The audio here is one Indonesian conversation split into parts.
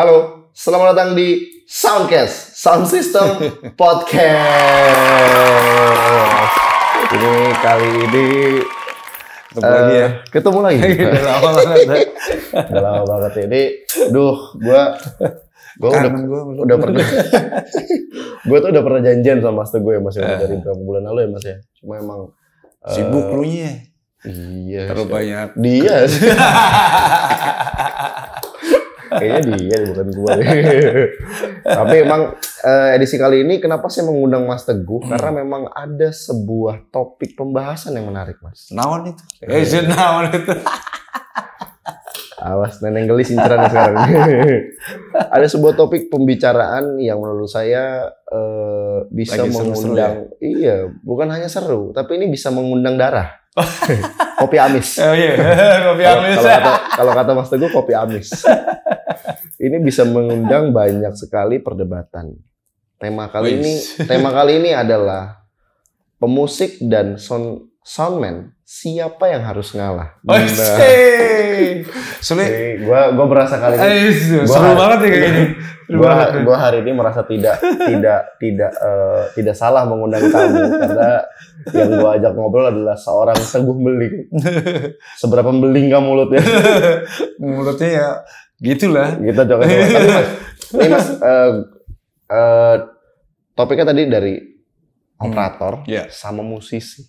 Halo, selamat datang di Soundcast, Sound System Podcast. Ini kali ini ketemu uh, lagi eh, ya. Ketemu lagi. udah lama banget. udah lama banget ini. Duh, gua gua Kanan udah, gua udah pernah gua tuh udah pernah janjian sama master gue ya mas ya eh. dari beberapa bulan lalu ya mas ya cuma emang eh, sibuk uh, lu nya iya terlalu banyak dia Kayaknya dia bukan gua. Tapi emang eh, edisi kali ini kenapa saya mengundang Mas Teguh? Hmm. Karena memang ada sebuah topik pembahasan yang menarik, Mas. Naon itu? Eh, eh naon itu? Awas neneng gelis inceran sekarang. ada sebuah topik pembicaraan yang menurut saya uh, bisa Lagi mengundang seru, ya? iya, bukan hanya seru, tapi ini bisa mengundang darah. kopi amis. Oh iya, kopi amis. Kalau kata, kalau kata Mas Teguh kopi amis ini bisa mengundang banyak sekali perdebatan. Tema kali ini tema kali ini adalah pemusik dan sound soundman siapa yang harus ngalah? Oh, gue Soalnya gua gue merasa kali ini eh, gua seru hari, banget ya ini. Gue Gua, hari ini merasa tidak tidak tidak uh, tidak salah mengundang kamu karena yang gue ajak ngobrol adalah seorang teguh beling. Seberapa beling kamu mulutnya? mulutnya ya gitulah gitu coba ini mas ini mas uh, eh, uh, eh, topiknya tadi dari operator hmm. yeah. sama musisi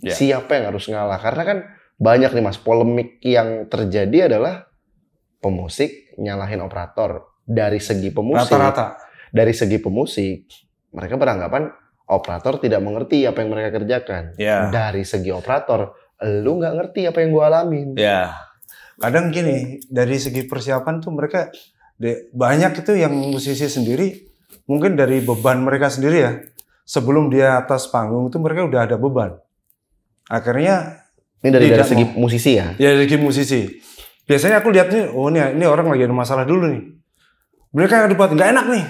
yeah. siapa yang harus ngalah karena kan banyak nih mas polemik yang terjadi adalah pemusik nyalahin operator dari segi pemusik rata-rata dari segi pemusik mereka beranggapan operator tidak mengerti apa yang mereka kerjakan yeah. dari segi operator lu nggak ngerti apa yang gua alamin yeah kadang gini dari segi persiapan tuh mereka de, banyak itu yang musisi sendiri mungkin dari beban mereka sendiri ya sebelum dia atas panggung itu mereka udah ada beban akhirnya ini dari, dari segi mau, musisi ya ya dari segi musisi biasanya aku lihat nih oh ini ini orang lagi ada masalah dulu nih mereka yang dibuat nggak enak nih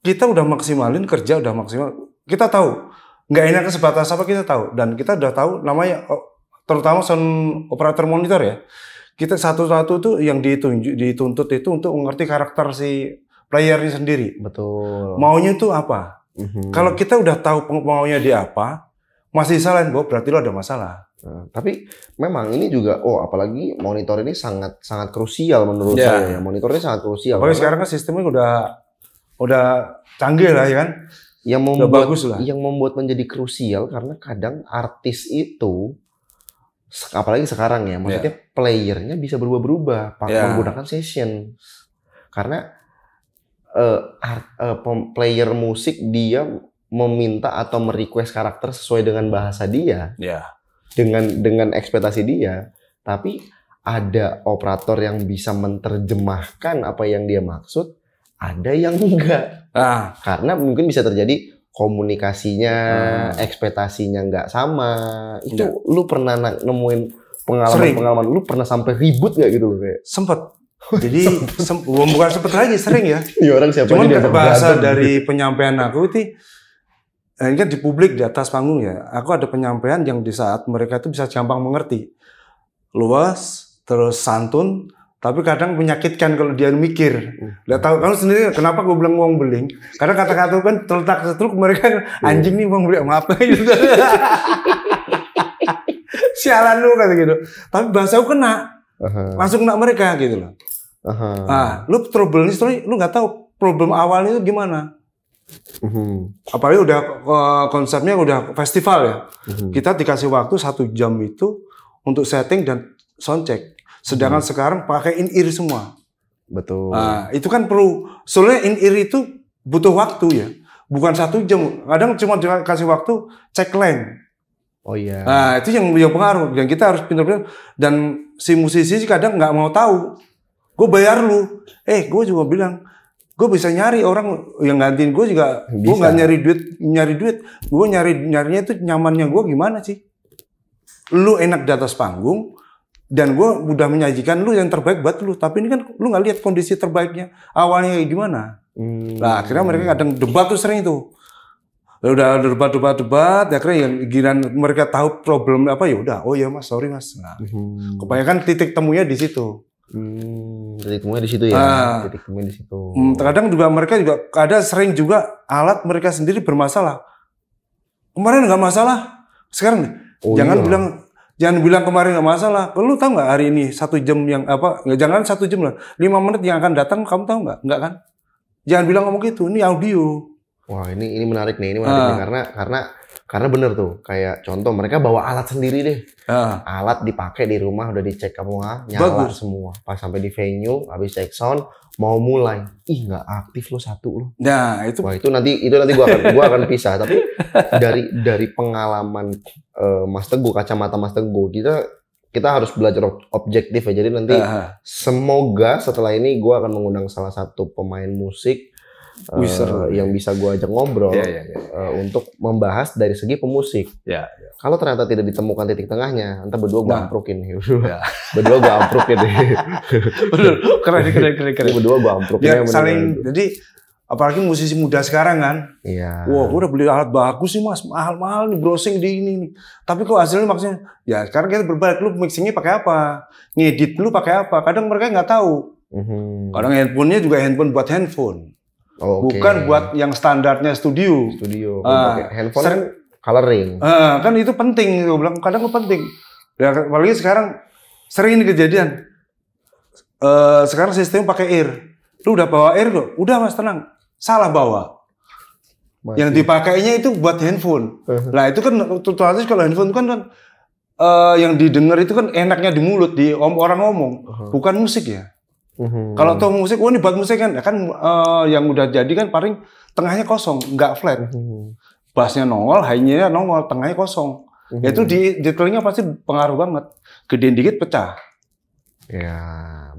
kita udah maksimalin kerja udah maksimal kita tahu nggak enak sebatas apa kita tahu dan kita udah tahu namanya oh, terutama sound operator monitor ya kita satu-satu tuh yang ditunjuk dituntut itu untuk mengerti karakter si playernya sendiri betul maunya tuh apa mm-hmm. kalau kita udah tahu maunya dia apa masih salah bahwa berarti lo ada masalah Nah, tapi memang ini juga oh apalagi monitor ini sangat sangat krusial menurut yeah. saya ya. Monitor ini sangat krusial. Oke, sekarang kan sistemnya udah udah canggih lah ya kan. Yang membuat udah bagus lah. yang membuat menjadi krusial karena kadang artis itu apalagi sekarang ya maksudnya yeah. playernya bisa berubah-berubah yeah. menggunakan session karena uh, art, uh, player musik dia meminta atau merequest karakter sesuai dengan bahasa dia yeah. dengan dengan ekspektasi dia tapi ada operator yang bisa menerjemahkan apa yang dia maksud ada yang enggak ah. karena mungkin bisa terjadi komunikasinya, hmm. ekspektasinya nggak sama. Itu Enggak. lu pernah nemuin pengalaman-pengalaman lu pernah sampai ribut nggak gitu kayak? Sempet. Jadi sem bukan sempet lagi sering ya. Ini iya, orang siapa Cuman dia bahasa dari penyampaian aku itu eh, ini kan di publik di atas panggung ya. Aku ada penyampaian yang di saat mereka itu bisa gampang mengerti. Luas, terus santun, tapi kadang menyakitkan kalau dia mikir. Lihat tahu kamu sendiri kenapa gue bilang uang beling? Karena kata-kata kan terletak setruk mereka kan, iya. anjing nih uang beling maaf gitu. Sialan lu kata gitu. Tapi bahasa lu kena. Langsung kena mereka gitu loh. Nah, lu trouble nih, story lu nggak tahu problem awalnya itu gimana. Uhum. Apalagi udah eh, konsepnya udah festival ya. Uhum. Kita dikasih waktu satu jam itu untuk setting dan sound check. Sedangkan hmm. sekarang pakai in ear semua. Betul. Nah, itu kan perlu. Soalnya in ear itu butuh waktu ya. Bukan satu jam. Kadang cuma kasih waktu cek lain. Oh iya. Nah itu yang yang pengaruh. Yang kita harus pintar-pintar. Dan si musisi kadang nggak mau tahu. Gue bayar lu. Eh gue juga bilang gue bisa nyari orang yang gantiin gue juga gue nggak nyari duit nyari duit gue nyari nyarinya itu nyamannya gue gimana sih lu enak di atas panggung dan gue udah menyajikan lu yang terbaik buat lu tapi ini kan lu nggak lihat kondisi terbaiknya awalnya kayak gimana hmm. nah akhirnya mereka kadang debat tuh sering itu ya udah debat debat debat ya akhirnya yang mereka tahu problem apa ya udah oh ya mas sorry mas nah, hmm. kebanyakan titik temunya di situ hmm, titik temunya di situ ya nah, titik temunya di situ hmm, terkadang juga mereka juga ada sering juga alat mereka sendiri bermasalah kemarin nggak masalah sekarang oh, jangan iya. bilang Jangan bilang kemarin nggak masalah. Lu tahu nggak hari ini satu jam yang apa? Nggak jangan satu jam lah. Lima menit yang akan datang, kamu tahu nggak? Nggak kan? Jangan bilang ngomong gitu. Ini audio. Wah ini ini menarik nih. Ini menarik ah. nih. karena karena karena bener tuh, kayak contoh mereka bawa alat sendiri deh. Uh. Alat dipakai di rumah udah dicek semua, nyala Bagus. semua. Pas sampai di venue, habis cek sound, mau mulai, ih nggak aktif lo satu lo. Nah itu. Wah itu nanti itu nanti gua akan gua akan pisah. Tapi dari dari pengalaman uh, Mas Teguh, kacamata Mas Teguh kita kita harus belajar objektif ya. Jadi nanti uh. semoga setelah ini gua akan mengundang salah satu pemain musik uh, yang bisa gue ajak ngobrol yeah, yeah, yeah. Uh, untuk membahas dari segi pemusik. Yeah, yeah. Kalau ternyata tidak ditemukan titik tengahnya, entah berdua gue nah. yeah. berdua gue amprokin. Benar, keren keren keren keren. Berdua gue amprokin. Ya, saling, jadi apalagi musisi muda sekarang kan. Iya. Wah, wow, gue udah beli alat bagus sih mas, mahal-mahal nih browsing di ini nih. Tapi kok hasilnya maksudnya, ya sekarang kita berbalik, lu mixingnya pakai apa, ngedit lu pakai apa. Kadang mereka nggak tahu. Mm-hmm. Kadang handphonenya juga handphone buat handphone okay. Bukan buat yang standarnya studio. Studio. uh, handphone sering, coloring. Uh, kan itu penting. Gue bilang kadang itu penting. Ya, apalagi sekarang sering ini kejadian. Uh, sekarang sistem pakai air. Lu udah bawa air lo? Udah mas tenang. Salah bawa. Masih. Yang dipakainya itu buat handphone. Eh. Lah itu kan otomatis kalau handphone kan kan uh, yang didengar itu kan enaknya di mulut di om orang ngomong, uh -huh. bukan musik ya mm Kalau tuh musik, oh ini buat musik kan, ya kan uh, yang udah jadi kan paling tengahnya kosong, nggak flat. mm Bassnya nongol, high-nya nongol, tengahnya kosong. Mm-hmm. Itu di telinga pasti pengaruh banget. Gedein dikit pecah. Ya,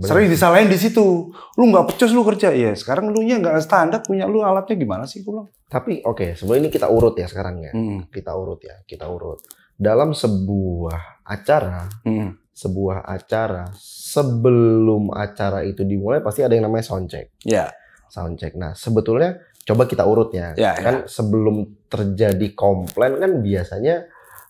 Sering disalahin di situ. Lu nggak pecus lu kerja ya. Sekarang lu nya nggak standar punya lu alatnya gimana sih gue Tapi oke, okay, sebelum ini kita urut ya sekarang ya. Mm. Kita urut ya, kita urut. Dalam sebuah acara, mm. sebuah acara sebelum acara itu dimulai pasti ada yang namanya sound check. Ya. Yeah. Sound check. Nah, sebetulnya coba kita urutnya. Ya, yeah, kan yeah. sebelum terjadi komplain kan biasanya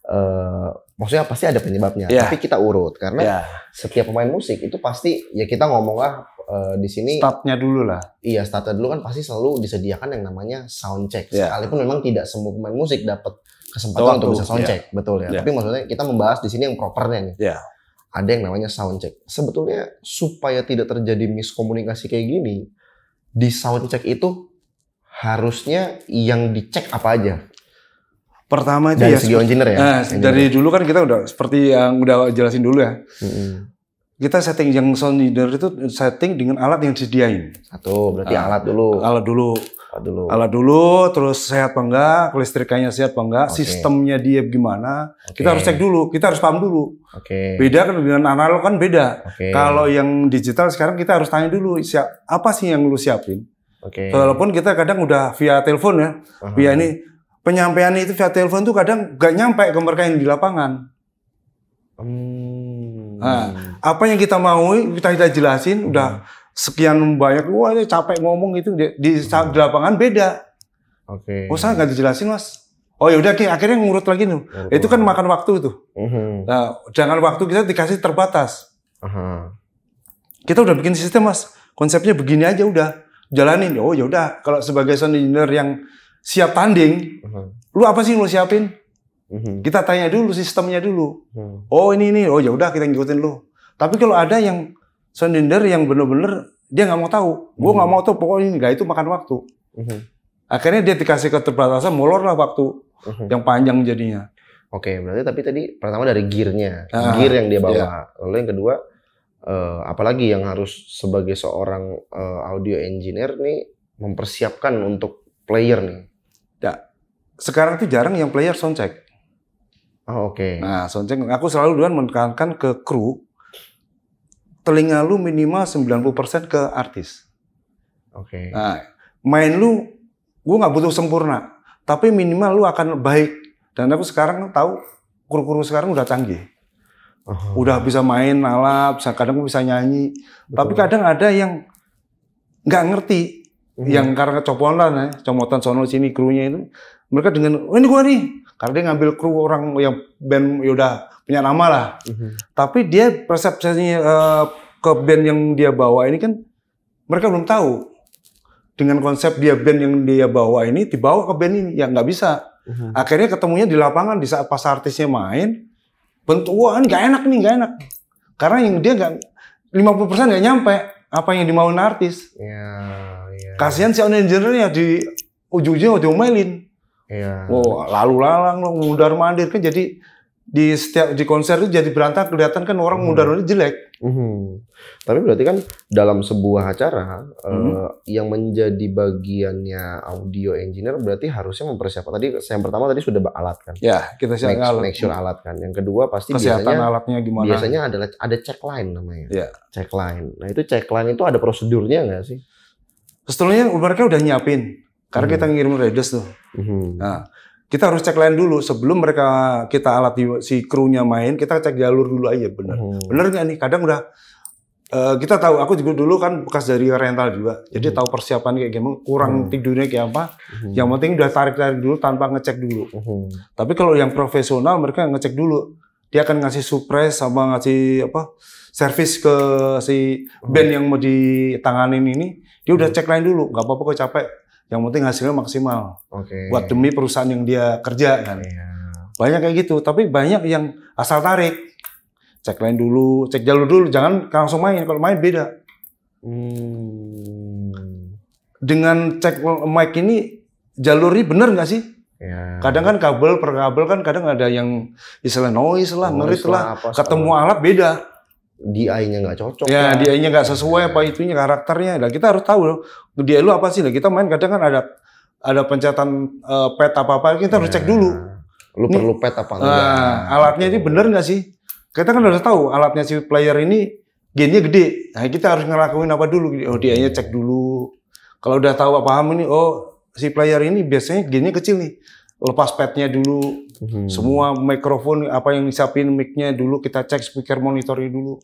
Uh, maksudnya pasti ada penyebabnya, yeah. tapi kita urut karena yeah. setiap pemain musik itu pasti ya kita ngomonglah uh, eh, di sini startnya dulu lah. Iya startnya dulu kan pasti selalu disediakan yang namanya sound check. Yeah. Sekalipun memang tidak semua pemain musik dapat kesempatan Tuh, untuk bisa sound check, yeah. betul ya. Yeah. Tapi maksudnya kita membahas di sini yang propernya nih. Yeah ada yang namanya sound check. Sebetulnya supaya tidak terjadi miskomunikasi kayak gini, di sound check itu harusnya yang dicek apa aja? Pertama itu dari ya, segi engineer ya. Nah, engineer. dari dulu kan kita udah seperti yang udah jelasin dulu ya. Hmm. Kita setting yang sound engineer itu setting dengan alat yang disediain. Satu, berarti uh, alat dulu. Alat dulu. Alat dulu. Alat dulu, terus sehat apa enggak, kelistrikannya sehat apa enggak, okay. sistemnya dia gimana. Okay. Kita harus cek dulu, kita harus paham dulu. Okay. Beda kan dengan analog kan beda. Okay. Kalau yang digital sekarang kita harus tanya dulu siap apa sih yang lu siapin. Oke. Okay. Walaupun kita kadang udah via telepon ya, uh-huh. via ini penyampaian itu via telepon tuh kadang gak nyampe ke mereka yang di lapangan. Hmm. Nah, apa yang kita mau kita kita jelasin hmm. udah sekian banyak wah ini capek ngomong itu di, di, di lapangan beda. Oke. Okay. Oh nggak dijelasin mas. Oh yaudah ki akhirnya ngurut lagi nih. Itu kan makan waktu tuh. Mhm. Nah, jangan waktu kita dikasih terbatas. uh Kita udah bikin sistem mas. Konsepnya begini aja udah jalanin. Oh yaudah kalau sebagai sound engineer yang siap tanding, lu apa sih lu siapin? uh Kita tanya dulu sistemnya dulu. uh Oh ini ini. Oh yaudah kita ngikutin lu. Tapi kalau ada yang seninder yang bener-bener dia nggak mau tahu. Gue nggak mau tahu pokoknya nggak itu makan waktu. Mhm. Akhirnya dia dikasih keterbatasan, molor lah waktu mhm. yang panjang jadinya. Oke, berarti tapi tadi pertama dari gearnya, ah, gear yang dia iya. bawa. Iya. Lalu yang kedua, uh, apalagi yang harus sebagai seorang uh, audio engineer nih mempersiapkan untuk player nih. Ya, sekarang tuh jarang yang player soundcheck. Oh, Oke. Okay. Nah, soundcheck aku selalu duluan menekankan ke kru telinga lu minimal 90% ke artis. Oke. Okay. Nah, main lu gue nggak butuh sempurna, tapi minimal lu akan baik. Dan aku sekarang tahu kru-kru sekarang udah canggih. Oh. Udah bisa main alat, kadang bisa nyanyi. Betul. Tapi kadang ada yang nggak ngerti, hmm. yang karena kecopotan ya, nah, comotan sono sini krunya itu. Mereka dengan, oh, ini gue nih, karena dia ngambil kru orang yang band yaudah punya nama lah. Mm-hmm. Tapi dia persepsinya uh, ke band yang dia bawa ini kan mereka belum tahu dengan konsep dia band yang dia bawa ini dibawa ke band ini ya nggak bisa. Mm-hmm. Akhirnya ketemunya di lapangan di saat pas artisnya main bentuk ini nggak enak nih nggak enak karena yang dia nggak 50% persen nggak nyampe apa yang dimauin artis. Yeah, yeah. Kasihan si engineer-nya di ujung-ujungnya diomelin. Yeah. Ya. Wow, lalu lalang lo mundar mandir kan jadi di setiap di konser itu jadi berantakan kelihatan kan orang hmm. muda-muda jelek. Hmm. Tapi berarti kan dalam sebuah acara eh, hmm. eh, yang menjadi bagiannya audio engineer berarti harusnya mempersiapkan. Tadi yang pertama tadi sudah alat kan. Ya, kita siap make, alat. Make sure alat kan. Yang kedua pasti Kesehatan biasanya alatnya gimana? Biasanya adalah ada check line namanya. Ya. Check line. Nah, itu check line itu ada prosedurnya nggak sih? Setelahnya, mereka udah nyiapin. Karena hmm. kita ngirim redes tuh. Hmm. Nah, kita harus cek lain dulu sebelum mereka kita alat si krunya main kita cek jalur dulu aja bener hmm. bener nggak nih kadang udah Uh, kita tahu aku juga dulu kan bekas dari rental juga jadi hmm. tahu persiapan kayak gimana kurang hmm. tidurnya kayak apa hmm. yang penting udah tarik tarik dulu tanpa ngecek dulu hmm. tapi kalau yang profesional mereka ngecek dulu dia akan ngasih surprise sama ngasih apa service ke si hmm. band hmm. yang mau ditanganin ini dia udah hmm. cek lain dulu nggak apa-apa kok capek yang penting hasilnya maksimal. Okay. Buat demi perusahaan yang dia kerja kan. Yeah. Banyak kayak gitu, tapi banyak yang asal tarik. Cek lain dulu, cek jalur dulu, jangan langsung main. Kalau main beda. Hmm. Dengan cek mic ini jalurnya bener nggak sih? Ya. Kadang kan kabel per kabel kan kadang ada yang istilah noise lah, noise ngerit lah, lah ketemu alat beda. DI-nya nggak cocok. Ya, kan? DI-nya nggak sesuai apa itunya karakternya. Dan kita harus tahu loh, dia lu apa sih? Nah, kita main kadang kan ada ada pencetan uh, eh, pet apa apa, kita harus ya. cek nah, dulu. Lu Nih, perlu pet apa ah, enggak? Uh, alatnya ini bener nggak sih? Kita kan harus tahu alatnya si player ini gennya gede. Nah, kita harus ngelakuin apa dulu? Oh, DI-nya cek dulu. Kalau udah tahu apa paham ini, oh si player ini biasanya gennya kecil nih lepas padnya dulu, hmm. semua mikrofon apa yang disiapin micnya dulu kita cek speaker monitornya dulu.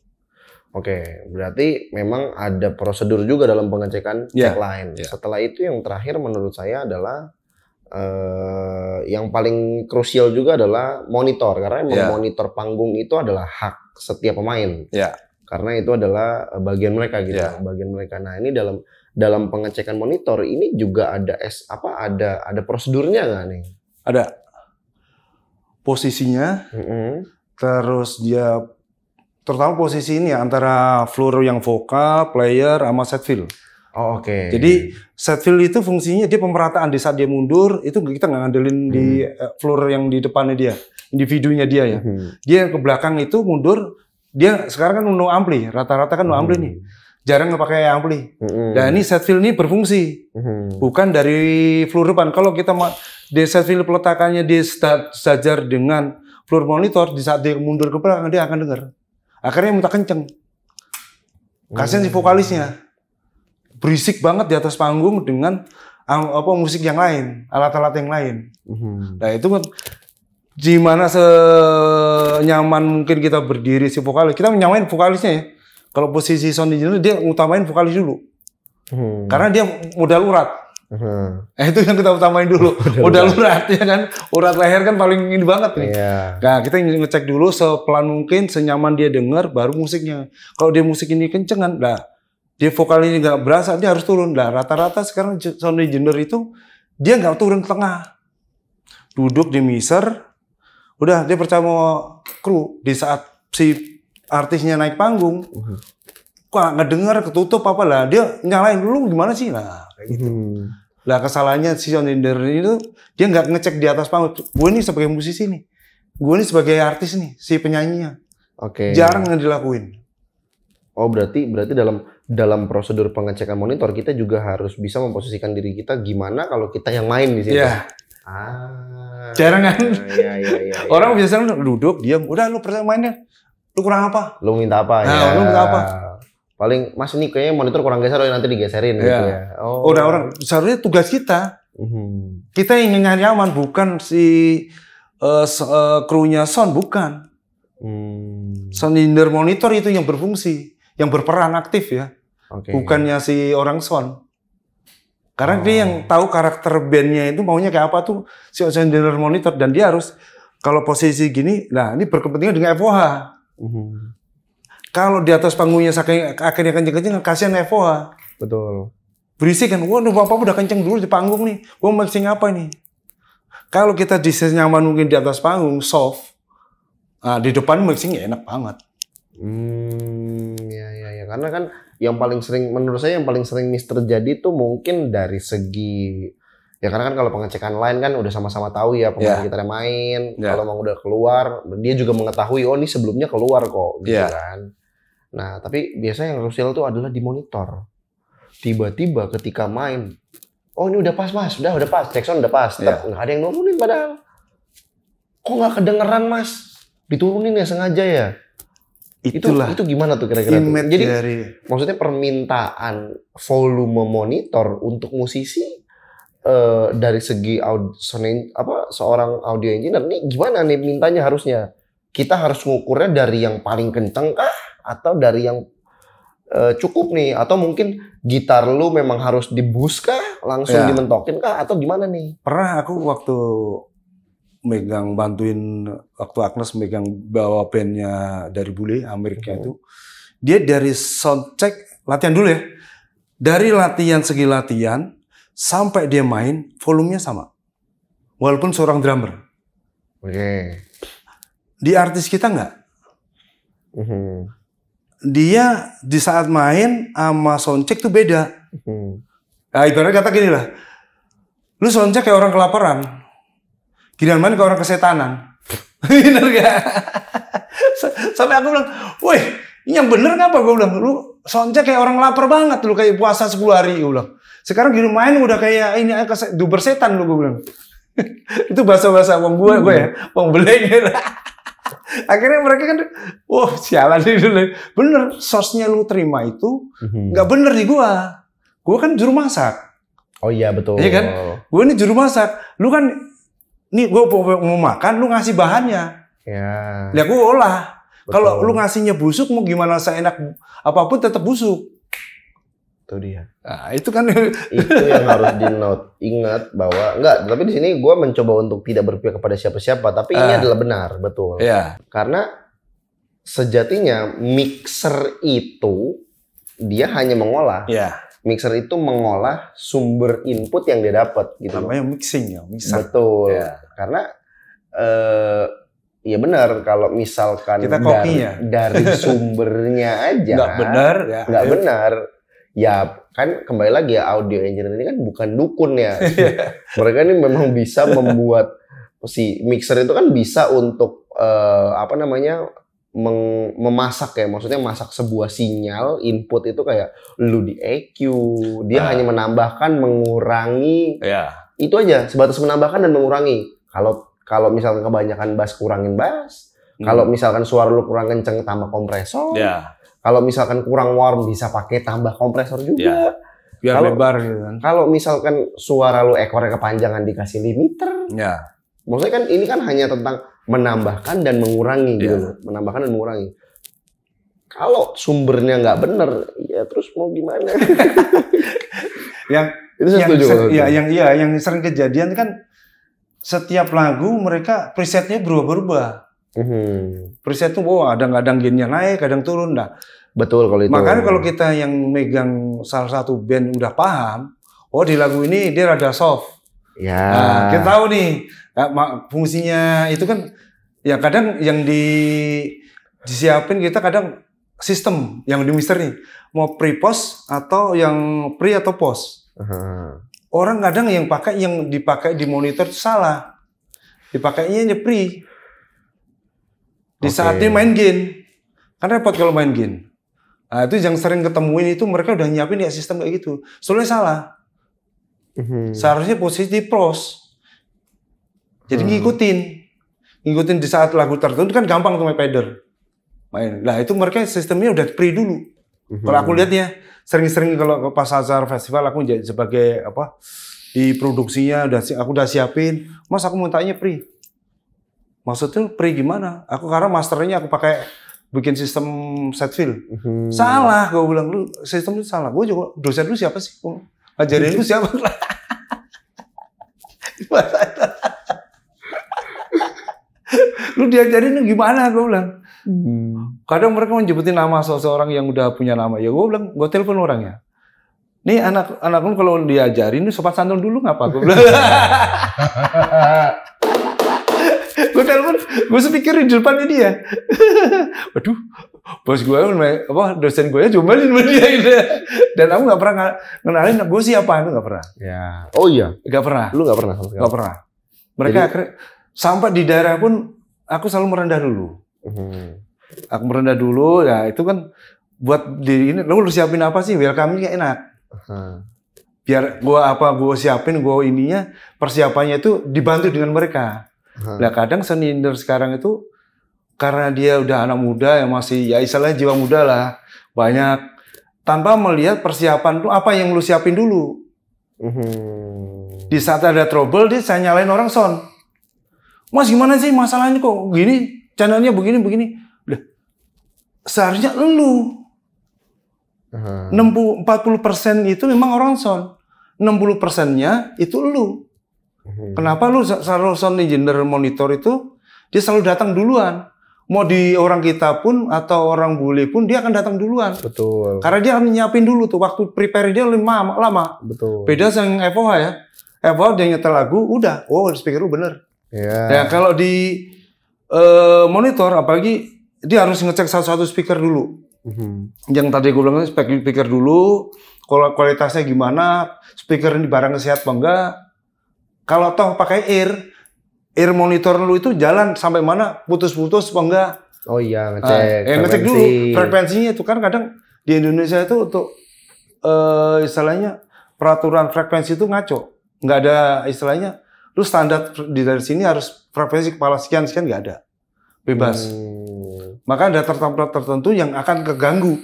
Oke, berarti memang ada prosedur juga dalam pengecekan yeah. cek lain. Yeah. Setelah itu yang terakhir menurut saya adalah eh, yang paling krusial juga adalah monitor karena yeah. monitor panggung itu adalah hak setiap pemain. Yeah. Karena itu adalah eh, bagian mereka gitu, yeah. bagian mereka. Nah ini dalam dalam pengecekan monitor ini juga ada es apa ada ada prosedurnya nggak nih? ada posisinya, mm -hmm. terus dia terutama posisi ini ya, antara floor yang vokal, player, sama set fill. Oh, Oke. Okay. Jadi set fill itu fungsinya dia pemerataan di saat dia mundur itu kita nggak ngandelin hmm. di mm-hmm. eh, floor yang di depannya dia, individunya dia ya. Hmm. Dia ke belakang itu mundur, dia sekarang kan no ampli, rata-rata kan no ampli hmm. nih jarang ngepakai ampli. Mm-hmm. Dan nah, ini set fill ini berfungsi, mm-hmm. bukan dari floor depan. Kalau kita di set fill peletakannya di sejajar dengan floor monitor, di saat dia mundur ke belakang dia akan dengar. Akhirnya minta kenceng. kasian mm-hmm. si mm. vokalisnya, berisik banget di atas panggung dengan ah, apa musik yang lain, alat-alat yang lain. Mm-hmm. Nah itu kan, di mana senyaman mungkin kita berdiri si vokalis, kita menyamain vokalisnya ya kalau posisi sound engineer dia utamain vokalis dulu. Hmm. Karena dia modal urat. Hmm. Eh, itu yang kita utamain dulu. modal urat ya kan. Urat leher kan paling ini banget nih. Yeah. Nah, kita ingin ngecek dulu sepelan mungkin, senyaman dia dengar, baru musiknya. Kalau dia musik ini kenceng kan, lah dia vokal ini nggak berasa, dia harus turun. Nah, rata-rata sekarang sound engineer itu dia nggak turun ke tengah. Duduk di mixer, udah dia percaya sama kru di saat si artisnya naik panggung uh-huh. kok ketutup apa lah dia nyalain dulu gimana sih lah? kayak gitu hmm. lah kesalahannya si John Linder itu dia nggak ngecek di atas panggung gue ini sebagai musisi nih gue ini sebagai artis nih si penyanyinya oke okay. jarang yang dilakuin oh berarti berarti dalam dalam prosedur pengecekan monitor kita juga harus bisa memposisikan diri kita gimana kalau kita yang main di sini iya. yeah. ah jarang kan ya, ya, ya, ya, orang biasanya duduk diam udah lu pertama mainnya Lu kurang apa? Lu minta apa? Nah, ya. lu minta apa? Paling Mas ini kayaknya monitor kurang geser oh, nanti digeserin ya. gitu iya. ya. Oh. Orang oh, orang seharusnya tugas kita. mm Kita ingin nyari aman bukan si uh, uh, krunya sound bukan. Mm. Sound engineer monitor itu yang berfungsi, yang berperan aktif ya. Okay. Bukannya si orang sound. Karena oh. dia yang oh. tahu karakter bandnya itu maunya kayak apa tuh si engineer monitor dan dia harus kalau posisi gini, nah ini berkepentingan dengan FOH. Mm-hmm. Kalau di atas panggungnya saking akhirnya kenceng-kenceng, kasihan Evoa. Betul. Berisik kan, waduh bapak udah kenceng dulu di panggung nih, gua mesti apa nih? Kalau kita di nyaman mungkin di atas panggung, soft, nah, di depan mixing enak banget. Hmm, ya ya ya, karena kan yang paling sering, menurut saya yang paling sering mister terjadi itu mungkin dari segi Ya karena kan kalau pengecekan lain kan udah sama-sama tahu ya pemain yeah. kita yang main. Yeah. Kalau emang udah keluar, dia juga mengetahui oh ini sebelumnya keluar kok gitu yeah. kan. Nah, tapi biasanya yang krusial itu adalah di monitor. Tiba-tiba ketika main, oh ini udah pas mas, udah udah pas, Jackson udah pas. Yeah. Nggak ada yang nurunin padahal. Kok nggak kedengeran mas? Diturunin ya sengaja ya? Itulah itu, itu gimana tuh kira-kira? Jadi dari... maksudnya permintaan volume monitor untuk musisi uh, dari segi audio apa seorang audio engineer nih gimana nih mintanya harusnya? Kita harus ngukurnya dari yang paling kenceng kah atau dari yang uh, cukup nih atau mungkin gitar lu memang harus dibus kah, langsung ya. dimentokin kah atau gimana nih? Pernah aku waktu megang bantuin waktu Agnes megang bawa bandnya dari bule Amerika hmm. itu dia dari sound check latihan dulu ya dari latihan segi latihan sampai dia main volumenya sama. Walaupun seorang drummer. Oke. Okay. Di artis kita nggak. Mm -hmm. Dia di saat main sama soncek tuh beda. Mm -hmm. Nah, ibarat kata gini lah. Lu soncek kayak orang kelaparan. main kayak orang kesetanan. Bener gak? Sampai aku bilang, woi ini yang bener ngapa? Gue bilang, lu soncek kayak orang lapar banget. Lu kayak puasa 10 hari. Gue bilang, sekarang di main udah kayak ini eh, duper setan lu gue bilang. itu bahasa-bahasa uang gue, gue ya, hmm. wong beleng. Akhirnya mereka kan, wah sialan itu Bener, sosnya lu terima itu hmm. nggak bener di gue gue kan juru masak. Oh iya betul. Iya kan? Gue ini juru masak. Lu kan, nih gue mau makan, lu ngasih bahannya. Ya. Ya gue olah. Kalau lu ngasihnya busuk, mau gimana seenak apapun tetap busuk. Itu dia. Nah, itu kan itu yang harus di note. Ingat bahwa enggak, tapi di sini gue mencoba untuk tidak berpihak kepada siapa-siapa, tapi ini ah. adalah benar, betul. Iya. Karena sejatinya mixer itu dia hanya mengolah. Iya. Mixer itu mengolah sumber input yang dia dapat gitu. Namanya mixing ya, mixer. Betul. yeah. Karena eh uh, Iya benar kalau misalkan Kita dari, ya. dari sumbernya aja nggak benar ya nggak benar ya kan kembali lagi ya audio engineer ini kan bukan dukun ya. Iya. Mereka ini memang bisa membuat si mixer itu kan bisa untuk uh, apa namanya memasak ya maksudnya masak sebuah sinyal input itu kayak lu di EQ dia uh, hanya menambahkan mengurangi yeah. itu aja sebatas menambahkan dan mengurangi kalau kalau misalkan kebanyakan bass kurangin bass hmm. kalau misalkan suara lu kurang kenceng tambah kompresor yeah. Kalau misalkan kurang warm bisa pakai tambah kompresor juga. Ya. Biar kalau, lebar gitu kan. Kalau misalkan suara lu ekornya kepanjangan dikasih limiter. Ya. Maksudnya kan ini kan hanya tentang menambahkan dan mengurangi ya. gitu. Menambahkan dan mengurangi. Kalau sumbernya nggak bener, ya terus mau gimana? yang itu yang, setuju, ser- ya, iya, yang iya yang sering kejadian kan setiap lagu mereka presetnya berubah-berubah Hmm. Preset tuh oh, kadang-kadang gennya naik, kadang turun dah. Betul kalau itu. Makanya kalau kita yang megang salah satu band udah paham, oh di lagu ini dia rada soft. Ya. Nah, kita tahu nih ya, fungsinya itu kan ya kadang yang di disiapin kita kadang sistem yang di mister nih mau pre post atau yang pre atau post. uh Orang kadang yang pakai yang dipakai di monitor salah. Dipakainya nyepri. Di okay. saat dia main game. Kan repot kalau main game. Nah, itu yang sering ketemuin itu mereka udah nyiapin ya sistem kayak gitu. Soalnya salah. Mhm. Seharusnya posisi di pros. Jadi hmm. ngikutin. Ngikutin di saat lagu tertentu kan gampang tuh main pedal. Main. Nah, itu mereka sistemnya udah pre dulu. Mhm. Kalau aku lihat ya, sering-sering kalau pas acara festival aku sebagai apa di produksinya udah aku udah siapin. Mas aku mau tanya pre Maksudnya pre gimana? Aku karena masternya aku pakai bikin sistem set fill. Hmm. Salah, gue bilang lu sistem itu salah. Gue juga dosen lu siapa sih? Ajarin lu siapa? lu diajarin gimana? Gue bilang. Mhm. Kadang mereka menyebutin nama seseorang yang udah punya nama. Ya gue bilang, gue telepon orangnya. Nih anak anak lu kalau diajarin lu sopan santun dulu ngapa? Gue bilang. gue telepon, gue sepikir di depannya dia. Waduh, bos gue apa dosen gue ya, jombalin sama dia gitu. Ya. Dan aku nggak pernah ngenalin gue siapa itu nggak pernah. Ya. Oh iya. Gak pernah. Lu nggak pernah Gak pernah. Mereka Jadi, akhirnya, sampai di daerah pun aku selalu merendah dulu. Hmm. Aku merendah dulu ya itu kan buat diri ini lu siapin apa sih welcome-nya enak. Hmm biar gue apa gue siapin gue ininya persiapannya itu dibantu dengan mereka Hmm. Nah kadang seninder sekarang itu karena dia udah anak muda yang masih ya istilahnya jiwa muda lah banyak tanpa melihat persiapan tuh apa yang lu siapin dulu. Hmm. Di saat ada trouble dia saya nyalain orang son. Mas gimana sih masalahnya kok gini channelnya begini begini. Udah. Seharusnya lu hmm. 60 40% itu memang orang son. 60 persennya itu lu. Hmm. Kenapa lu selalu sound engineer monitor itu dia selalu datang duluan. Mau di orang kita pun atau orang bule pun dia akan datang duluan. Betul. Karena dia akan nyiapin dulu tuh waktu prepare dia lama lama. Betul. Beda sama FOH ya. FOH dia nyetel lagu udah, oh speaker lu bener. Iya. Yeah. Ya kalau di uh, monitor apalagi dia harus ngecek satu-satu speaker dulu. Mm-hmm. Yang tadi gue bilang speaker dulu, kalau kualitasnya gimana, speaker ini barang sehat apa enggak, kalau toh pakai ear, ear monitor lu itu jalan sampai mana, putus-putus apa enggak? Oh iya, ah, ngecek. Nah, ya ngecek dulu frekuensinya itu kan kadang di Indonesia itu untuk uh, istilahnya peraturan frekuensi itu ngaco. Enggak ada istilahnya lu standar di dari sini harus frekuensi kepala sekian sekian enggak ada. Bebas. Hmm. Maka ada tertentu tertentu yang akan keganggu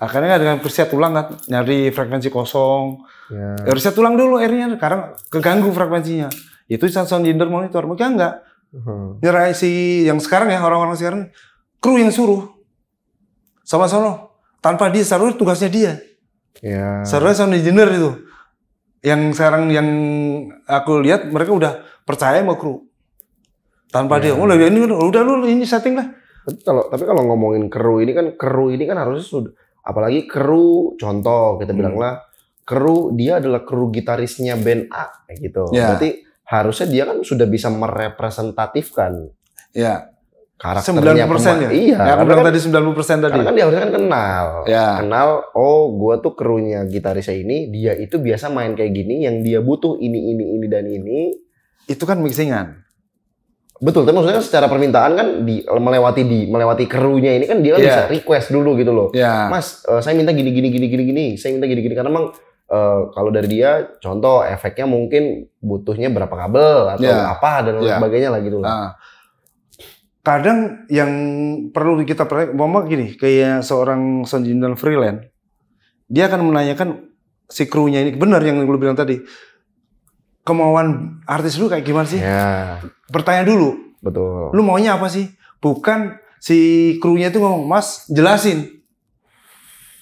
akhirnya dengan riset ulang kan nyari frekuensi kosong ya. riset ulang dulu airnya sekarang keganggu frekuensinya itu sound indoor monitor mungkin enggak hmm. nyerai si yang sekarang ya orang-orang sekarang kru yang suruh sama sono tanpa dia seharusnya tugasnya dia ya. seharusnya sound engineer itu yang sekarang yang aku lihat mereka udah percaya sama kru tanpa ya. dia oh ya ini udah lu ini setting lah tapi kalau tapi kalau ngomongin kru ini kan kru ini kan harusnya sudah Apalagi kru, contoh kita hmm. bilanglah kru dia adalah kru gitarisnya band A kayak gitu. Yeah. Berarti harusnya dia kan sudah bisa merepresentatifkan. Ya. Yeah. Karakternya 90% ya? Iya. Ya, aku bilang kan, tadi 90% tadi. Karena kan dia harusnya kan kenal. Yeah. Kenal, oh gua tuh krunya gitarisnya ini, dia itu biasa main kayak gini, yang dia butuh ini, ini, ini, dan ini. Itu kan mixingan. Betul, tapi maksudnya secara permintaan kan di melewati di melewati kerunya ini kan dia kan yeah. bisa request dulu gitu loh. Yeah. Mas, uh, saya minta gini gini gini gini gini, saya minta gini gini karena emang uh, eh, kalau dari dia contoh efeknya mungkin butuhnya berapa kabel atau yeah. apa dan lain yeah. sebagainya lah gitu loh. Uh. Kadang yang perlu kita perhatikan, gini, kayak seorang engineer freelance, dia akan menanyakan si krunya ini benar yang gue bilang tadi kemauan artis lu kayak gimana sih? Yeah bertanya dulu. Betul. Lu maunya apa sih? Bukan si krunya itu ngomong, "Mas, jelasin."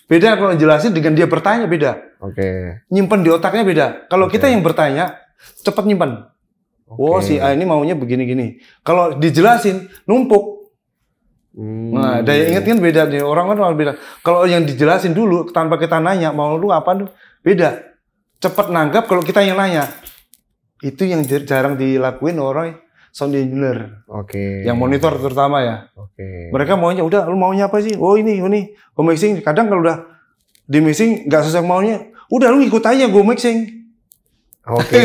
Beda kalau jelasin dengan dia bertanya beda. Oke. Okay. Nyimpen di otaknya beda. Kalau okay. kita yang bertanya, cepat nyimpen. Okay. Oh, si A ini maunya begini-gini. Kalau dijelasin, numpuk. Hmm. Nah, daya ingat kan beda nih. Orang kan malah beda. Kalau yang dijelasin dulu tanpa kita nanya, mau lu apa tuh? Beda. Cepat nanggap kalau kita yang nanya. Itu yang jarang dilakuin orang sound engineer. Oke. Okay. Yang monitor terutama ya. Oke. Okay. Mereka maunya udah lu maunya apa sih? Oh ini, ini, oh mixing. Kadang kalau udah di mixing nggak sesuai maunya, udah lu ikut aja gue mixing. Oke,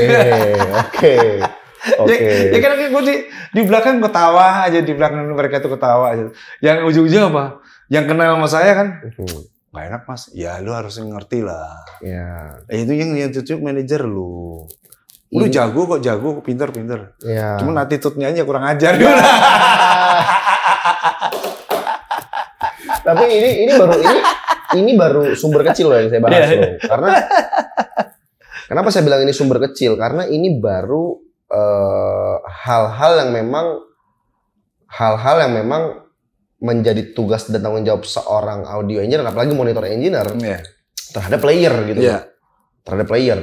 oke. Ya, oke. Ya, kadang aku gue di, di belakang ketawa aja di belakang mereka tuh ketawa aja. Yang ujung ujung apa? Yang kenal sama saya kan? Mhm. gak enak mas ya lu harus ngerti lah ya eh, itu yang yang cucu manajer lu lu ini. Iya. jago kok jago pinter pinter ya. cuman attitude-nya aja kurang ajar ya. tapi ini ini baru ini ini baru sumber kecil loh yang saya bahas iya. loh karena kenapa saya bilang ini sumber kecil karena ini baru eh, hal-hal uh, yang memang hal-hal yang memang menjadi tugas dan tanggung jawab seorang audio engineer apalagi monitor engineer yeah. terhadap player gitu yeah. terhadap player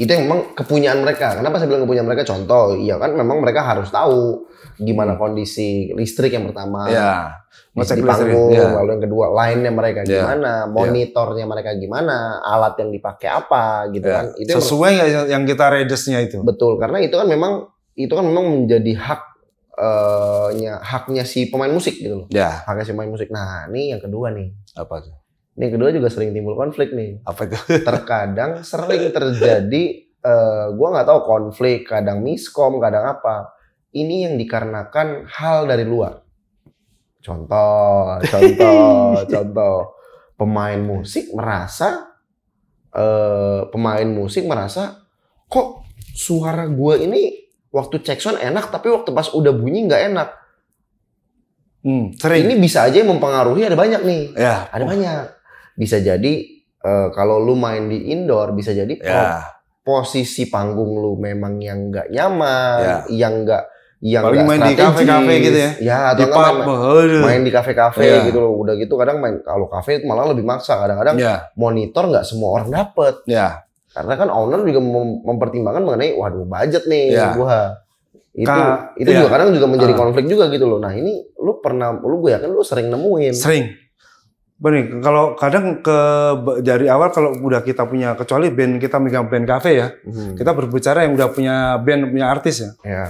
itu yang memang kepunyaan mereka. Kenapa saya bilang kepunyaan mereka? Contoh, iya kan memang mereka harus tahu gimana hmm. kondisi listrik yang pertama, ya, di panggung, ya. lalu yang kedua lainnya mereka ya. gimana, iya. monitornya ya. mereka gimana, alat yang dipakai apa, gitu ya. kan? Itu sesuai yang, yang kita redesnya itu. Betul, karena itu kan memang itu kan memang menjadi hak uh, haknya si pemain musik gitu loh. Ya. Haknya si pemain musik. Nah, ini yang kedua nih. Apa sih? Ini kedua juga sering timbul konflik nih. Apa itu? Terkadang sering terjadi uh, eh, gue nggak tahu konflik, kadang miskom, kadang apa. Ini yang dikarenakan hal dari luar. Contoh, contoh, contoh. Pemain musik merasa uh, pemain musik merasa kok suara gue ini waktu cek sound enak tapi waktu pas udah bunyi nggak enak. Hmm, sering. Ini bisa aja mempengaruhi ada banyak nih. Ya. Ada banyak bisa jadi uh, kalau lu main di indoor bisa jadi yeah. posisi panggung lu memang yang nggak nyaman, yeah. yang nggak yang Paling main di kafe-kafe gitu ya. Ya, atau di kan main, main di kafe-kafe yeah. gitu loh. Udah gitu kadang main kalau kafe malah lebih maksa. Kadang-kadang yeah. monitor nggak semua orang dapet. Yeah. Karena kan owner juga mem mempertimbangkan mengenai waduh budget nih yeah. gua. Itu itu yeah. juga ya. kadang juga menjadi uh. konflik juga gitu loh. Nah, ini lu pernah lu gue yakin lu sering nemuin. Sering Bening, kalau kadang ke dari awal kalau udah kita punya kecuali band kita megang band cafe ya, hmm. kita berbicara yang udah punya band punya artis ya. ya.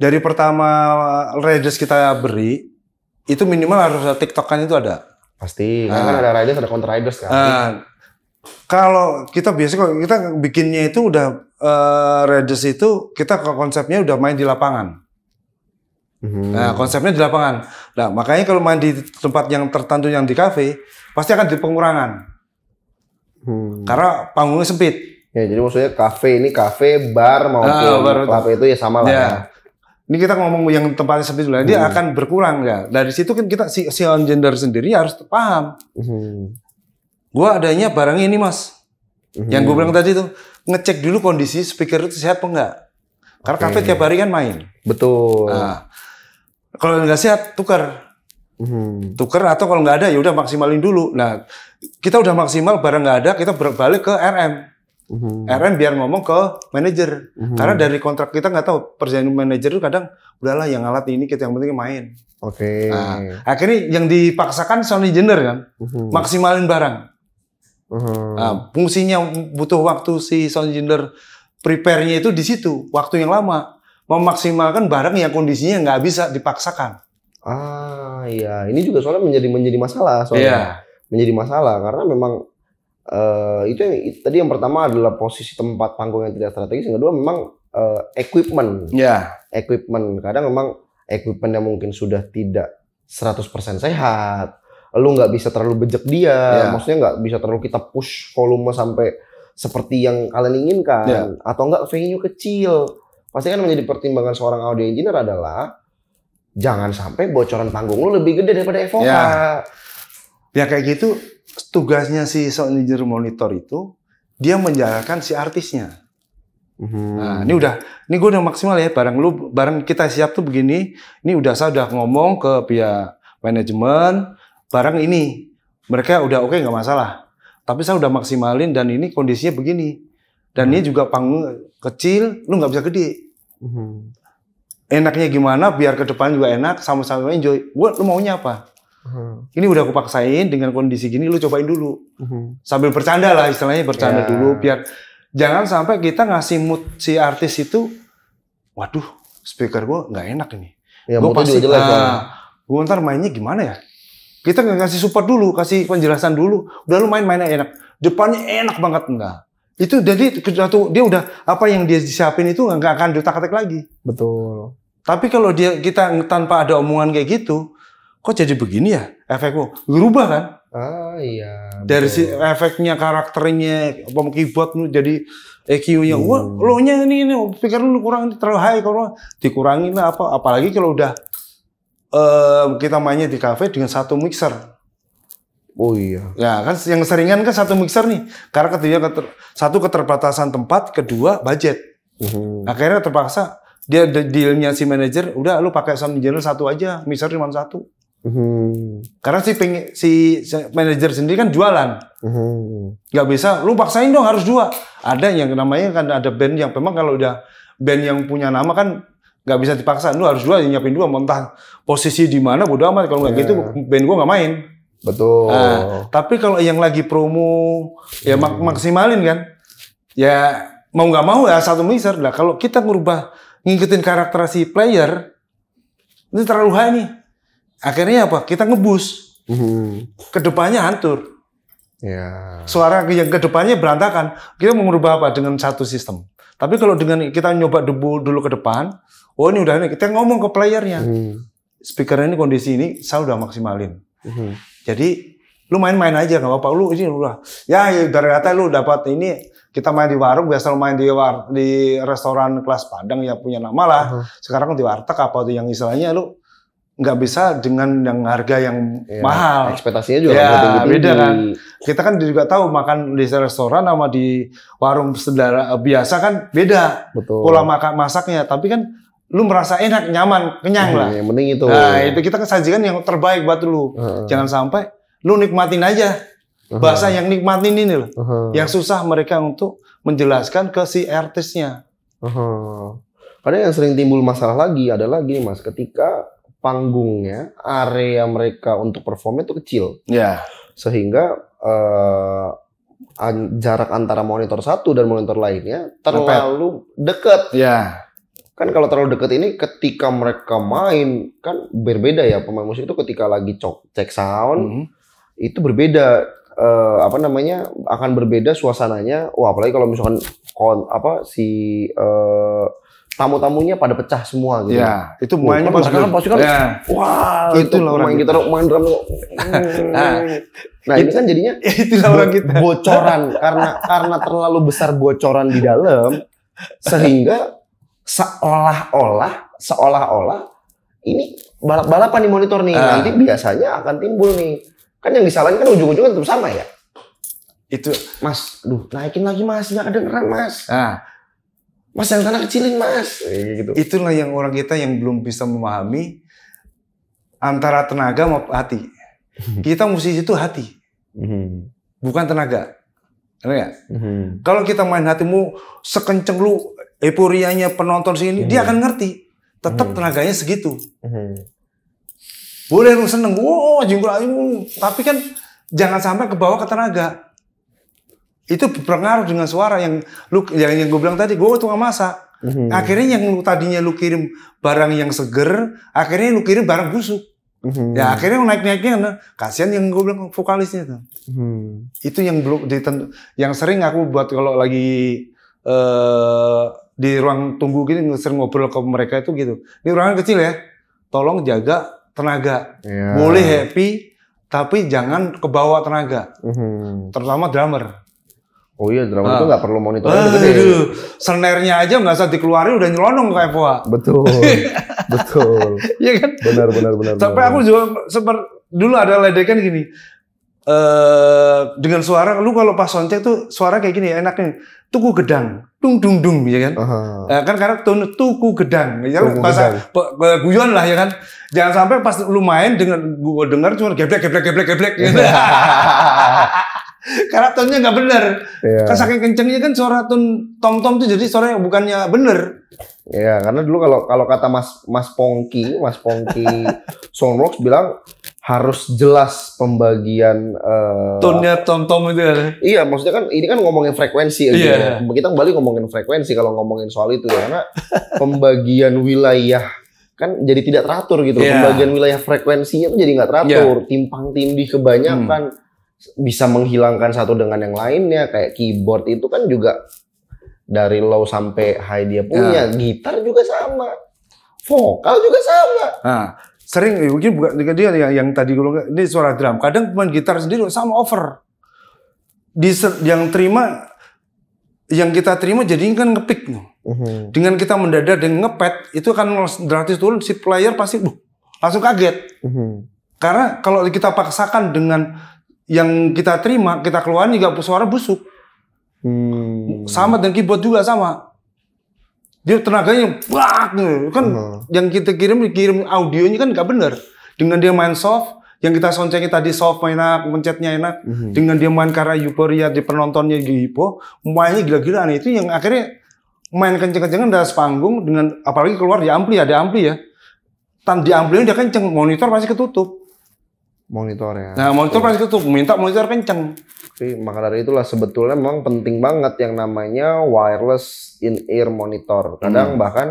Dari pertama riders kita beri itu minimal harus ada tiktokan itu ada. Pasti, nah. kan ada riders ada counter riders kan. Uh, kalau kita biasa kalau kita bikinnya itu udah uh, riders itu kita konsepnya udah main di lapangan. Hmm. Nah, konsepnya di lapangan. Nah, makanya kalau main di tempat yang tertentu yang di kafe, pasti akan di pengurangan. Hmm. Karena panggungnya sempit. Ya, jadi maksudnya kafe ini kafe, bar maupun ah, bar, kafe itu ya sama lah. Ya. ya. Ini kita ngomong yang tempatnya sempit dulu, hmm. dia akan berkurang ya. Nah, Dari situ kan kita si, si on gender sendiri harus paham. Hmm. Gua adanya barang ini, Mas. Hmm. Yang gue bilang tadi tuh, ngecek dulu kondisi speaker itu sehat apa enggak. Karena okay. kafe tiap hari kan main. Betul. Nah, kalau nggak sehat tukar. Hmm. Tuker atau kalau nggak ada ya udah maksimalin dulu. Nah, kita udah maksimal barang nggak ada, kita berbalik ke RM. hmm. RM biar ngomong ke manajer. hmm. Karena dari kontrak kita nggak tahu perjanjian manajer itu kadang udahlah yang alat ini kita yang penting main. Oke. Okay. Nah, akhirnya yang dipaksakan sound engineer kan, hmm. maksimalin barang. hmm. Nah, fungsinya butuh waktu si sound engineer prepare-nya itu di situ, waktu yang lama memaksimalkan barang yang kondisinya nggak bisa dipaksakan. Ah iya, ini juga soalnya menjadi menjadi masalah soalnya yeah. menjadi masalah karena memang uh, itu yang tadi yang pertama adalah posisi tempat panggung yang tidak strategis, yang kedua memang uh, equipment. Yeah. Equipment kadang memang equipment yang mungkin sudah tidak 100% sehat. Lu nggak bisa terlalu bejek dia, yeah. maksudnya nggak bisa terlalu kita push volume sampai seperti yang kalian inginkan yeah. atau enggak venue kecil Pasti kan menjadi pertimbangan seorang audio engineer adalah jangan sampai bocoran panggung lu lebih gede daripada Evoka. Ya. ya kayak gitu tugasnya si sound engineer monitor itu dia menjalankan si artisnya. Hmm. Nah, ini udah, ini gue udah maksimal ya. Barang lu, barang kita siap tuh begini. Ini udah saya udah ngomong ke pihak manajemen. Barang ini mereka udah oke okay, nggak masalah. Tapi saya udah maksimalin dan ini kondisinya begini. Dan ini juga panggung kecil, lu nggak bisa gede. Hmm. Enaknya gimana? Biar ke depan juga enak, sama-sama enjoy. Gue, lu maunya apa? Hmm. Ini udah aku paksain dengan kondisi gini, lu cobain dulu. Hmm. Sambil bercanda lah, istilahnya bercanda yeah. dulu, biar jangan sampai kita ngasih mood si artis itu, waduh, speaker gue nggak enak ini. Ya, gue pasti, juga jelek, kan? ah, gue ntar mainnya gimana ya? Kita nggak kasih support dulu, kasih penjelasan dulu. Udah lu main-mainnya enak. Depannya enak banget enggak? itu jadi satu dia udah apa yang dia disiapin itu nggak akan diotak-atik lagi. Betul. Tapi kalau dia kita tanpa ada omongan kayak gitu, kok jadi begini ya efeknya? Berubah kan? Ah iya. Dari si efeknya karakternya nu jadi EQ-nya, hmm. wah lo nya ini ini pikiran lu kurang terlalu high kalau dikurangin lah apa apalagi kalau udah uh, kita mainnya di kafe dengan satu mixer. Oh iya. Ya kan yang seringan kan satu mixer nih. Karena ketiga keter, satu keterbatasan tempat, kedua budget. Uhum. Akhirnya terpaksa dia dealnya si manajer, udah lu pakai sound engineer satu aja, mixer cuma satu. Uhum. Karena si peng, si manager sendiri kan jualan, mhm. nggak Gak bisa. Lu paksain dong harus dua. Ada yang namanya kan ada band yang memang kalau udah band yang punya nama kan nggak bisa dipaksa. Lu harus dua, nyiapin dua. Mentah posisi di mana bodo amat. Kalau nggak yeah. gitu band gua nggak main. Betul. Nah, tapi kalau yang lagi promo ya mak hmm. maksimalin kan. Ya mau nggak mau ya satu miser. lah. Kalau kita ngubah ngikutin karakter si player ini terlalu high nih. Akhirnya apa? Kita ngebus. Hmm. Kedepannya hancur. Ya. Suara yang kedepannya berantakan. Kita mau merubah apa dengan satu sistem. Tapi kalau dengan kita nyoba debu dulu ke depan, oh ini udah ini kita ngomong ke playernya. Hmm. Speaker ini kondisi ini saya udah maksimalin. Hmm jadi lu main-main aja nggak apa-apa lu ini lu lah ya, ya dari kata lu dapat ini kita main di warung biasa lu main di war di restoran kelas Padang ya punya nama lah uh-huh. sekarang di warteg apa tuh yang istilahnya lu nggak bisa dengan yang harga yang ya, mahal ekspektasinya juga ya, beda kan kita kan juga tahu makan di restoran sama di warung sederah biasa kan beda Betul. pola makan masaknya tapi kan lu merasa enak, nyaman, kenyang iya, lah. Yang penting itu. Nah, itu kita sajikan yang terbaik buat lu. Jangan sampai lu nikmatin aja bahasa yang nikmatin ini loh. Yang susah mereka untuk menjelaskan ke si artisnya. Uh Karena yang sering timbul masalah lagi adalah gini mas, ketika panggungnya, area mereka untuk perform itu kecil. Ya. Sehingga uh, jarak antara monitor satu dan monitor lainnya terlalu dekat. Ya kan kalau terlalu deket ini ketika mereka main kan berbeda ya pemain musik itu ketika lagi cok cek sound mm -hmm. itu berbeda uh, apa namanya akan berbeda suasananya wah apalagi kalau misalkan kon apa si uh, tamu-tamunya pada pecah semua gitu. Ya, itu mainnya oh, pasukan pasukan. kan. ya. Wah, itu lah orang main kita main drum. nah, nah itu, ini kan jadinya itu orang kita. Bocoran karena karena terlalu besar bocoran di dalam sehingga seolah-olah seolah-olah ini balap-balapan di monitor nih. Uh. Nanti biasanya akan timbul nih. Kan yang disalahin kan ujung-ujungnya tetap sama ya. Itu Mas, duh, naikin lagi Mas, nggak kedengeran Mas. Uh. Mas yang tanah kecilin Mas. gitu. Itulah yang orang kita yang belum bisa memahami antara tenaga maupun hati. Hmm. Kita musisi itu hati. Hmm. Bukan tenaga. kan mm Kalau kita main hatimu sekenceng lu euforianya penonton sini, hmm. dia iya. akan ngerti. Tetap hmm. tenaganya segitu. Hmm. Boleh lu seneng, wow jungkur ayu. Tapi kan jangan sampai ke bawah ke tenaga. Itu berpengaruh dengan suara yang lu yang, yang gue bilang tadi, gue tuh nggak masak. Hmm. Akhirnya yang lu tadinya lu kirim barang yang seger, akhirnya lu kirim barang busuk. hmm Ya akhirnya naik-naiknya nah kasihan yang gue bilang vokalisnya tuh. hmm Itu yang belum ditentu yang sering aku buat kalau lagi eh di ruang tunggu gini sering ngobrol ke mereka itu gitu. Ini ruangan kecil ya. Tolong jaga tenaga. Yeah. Boleh happy tapi jangan kebawa tenaga. Mm-hmm. Terutama drummer. Oh iya, drummer ah. itu nggak perlu monitor uh, ah, Aduh, senernya aja nggak usah dikeluarin udah nyelonong kayak FOA. Betul, betul. Iya kan? Benar, benar, benar. Tapi aku juga sempat dulu ada ledekan gini uh, dengan suara lu kalau pas soundcheck tuh suara kayak gini enaknya tuku gedang dung dung dung ya kan uh nah, -huh. kan karena tuh tuku gedang ya kan pas guyon lah ya kan jangan sampai pas lu main dengan gua dengar cuma geblek geblek geblek geblek gitu. Iya. karena tonnya nggak bener yeah. kan saking kencengnya kan suara tun tom tom tuh jadi suara bukannya bener Iya, karena dulu kalau kalau kata Mas Mas Pongki, Mas Pongki Songrocks bilang harus jelas pembagian uh, tonnya tom tom itu ya. Iya, maksudnya kan ini kan ngomongin frekuensi aja. Ya, iya. gitu ya. Kita kembali ngomongin frekuensi kalau ngomongin soal itu ya. karena pembagian wilayah kan jadi tidak teratur gitu. Yeah. Iya. Pembagian wilayah frekuensinya tuh jadi nggak teratur, yeah. timpang tindih kebanyakan hmm. bisa menghilangkan satu dengan yang lainnya kayak keyboard itu kan juga dari low sampai high dia punya, yeah. gitar juga sama. Vokal juga sama. Nah, sering ya mungkin bukan dia yang, yang tadi gue ini suara drum kadang pemain gitar sendiri sama over di yang terima yang kita terima jadi kan ngepick nih mm dengan kita mendadak dengan ngepet itu kan gratis turun si player pasti buh, langsung kaget mm karena kalau kita paksakan dengan yang kita terima kita keluarin juga suara busuk mm sama dan keyboard juga sama dia tenaganya bak gitu. kan uh yang kita kirim kirim audionya kan nggak bener dengan dia main soft yang kita soncengin tadi soft enak, mencetnya enak. hmm Dengan dia main karena euphoria di penontonnya Gipo, mainnya gila-gilaan itu yang akhirnya main kenceng-kencengan dari panggung dengan apalagi keluar di ampli ya, di ampli ya. Tan di ampli dia kenceng, monitor pasti ketutup monitor ya. Nah, monitor pasti tuh minta monitor kenceng. Oke, maka dari itulah sebetulnya memang penting banget yang namanya wireless in-ear monitor. Kadang hmm. bahkan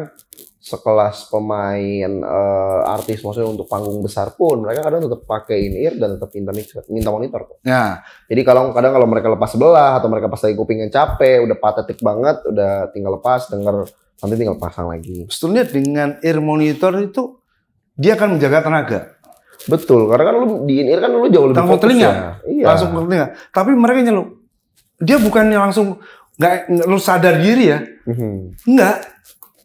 sekelas pemain uh, artis maksudnya untuk panggung besar pun mereka kadang tetap pakai in-ear dan tetap minta minta monitor. Tuh. Ya. Jadi kalau kadang kalau mereka lepas sebelah atau mereka pas lagi kupingnya capek, udah patetik banget, udah tinggal lepas, denger nanti tinggal pasang lagi. Sebetulnya dengan ear monitor itu dia akan menjaga tenaga Betul, karena kan lu di in kan lu jauh lebih Langsung fokus telinga. Ya? ya. Iya. Langsung ke telinga. Ya? Tapi mereka nyeluk. Dia bukannya langsung nggak lu sadar diri ya. Enggak. Mhm.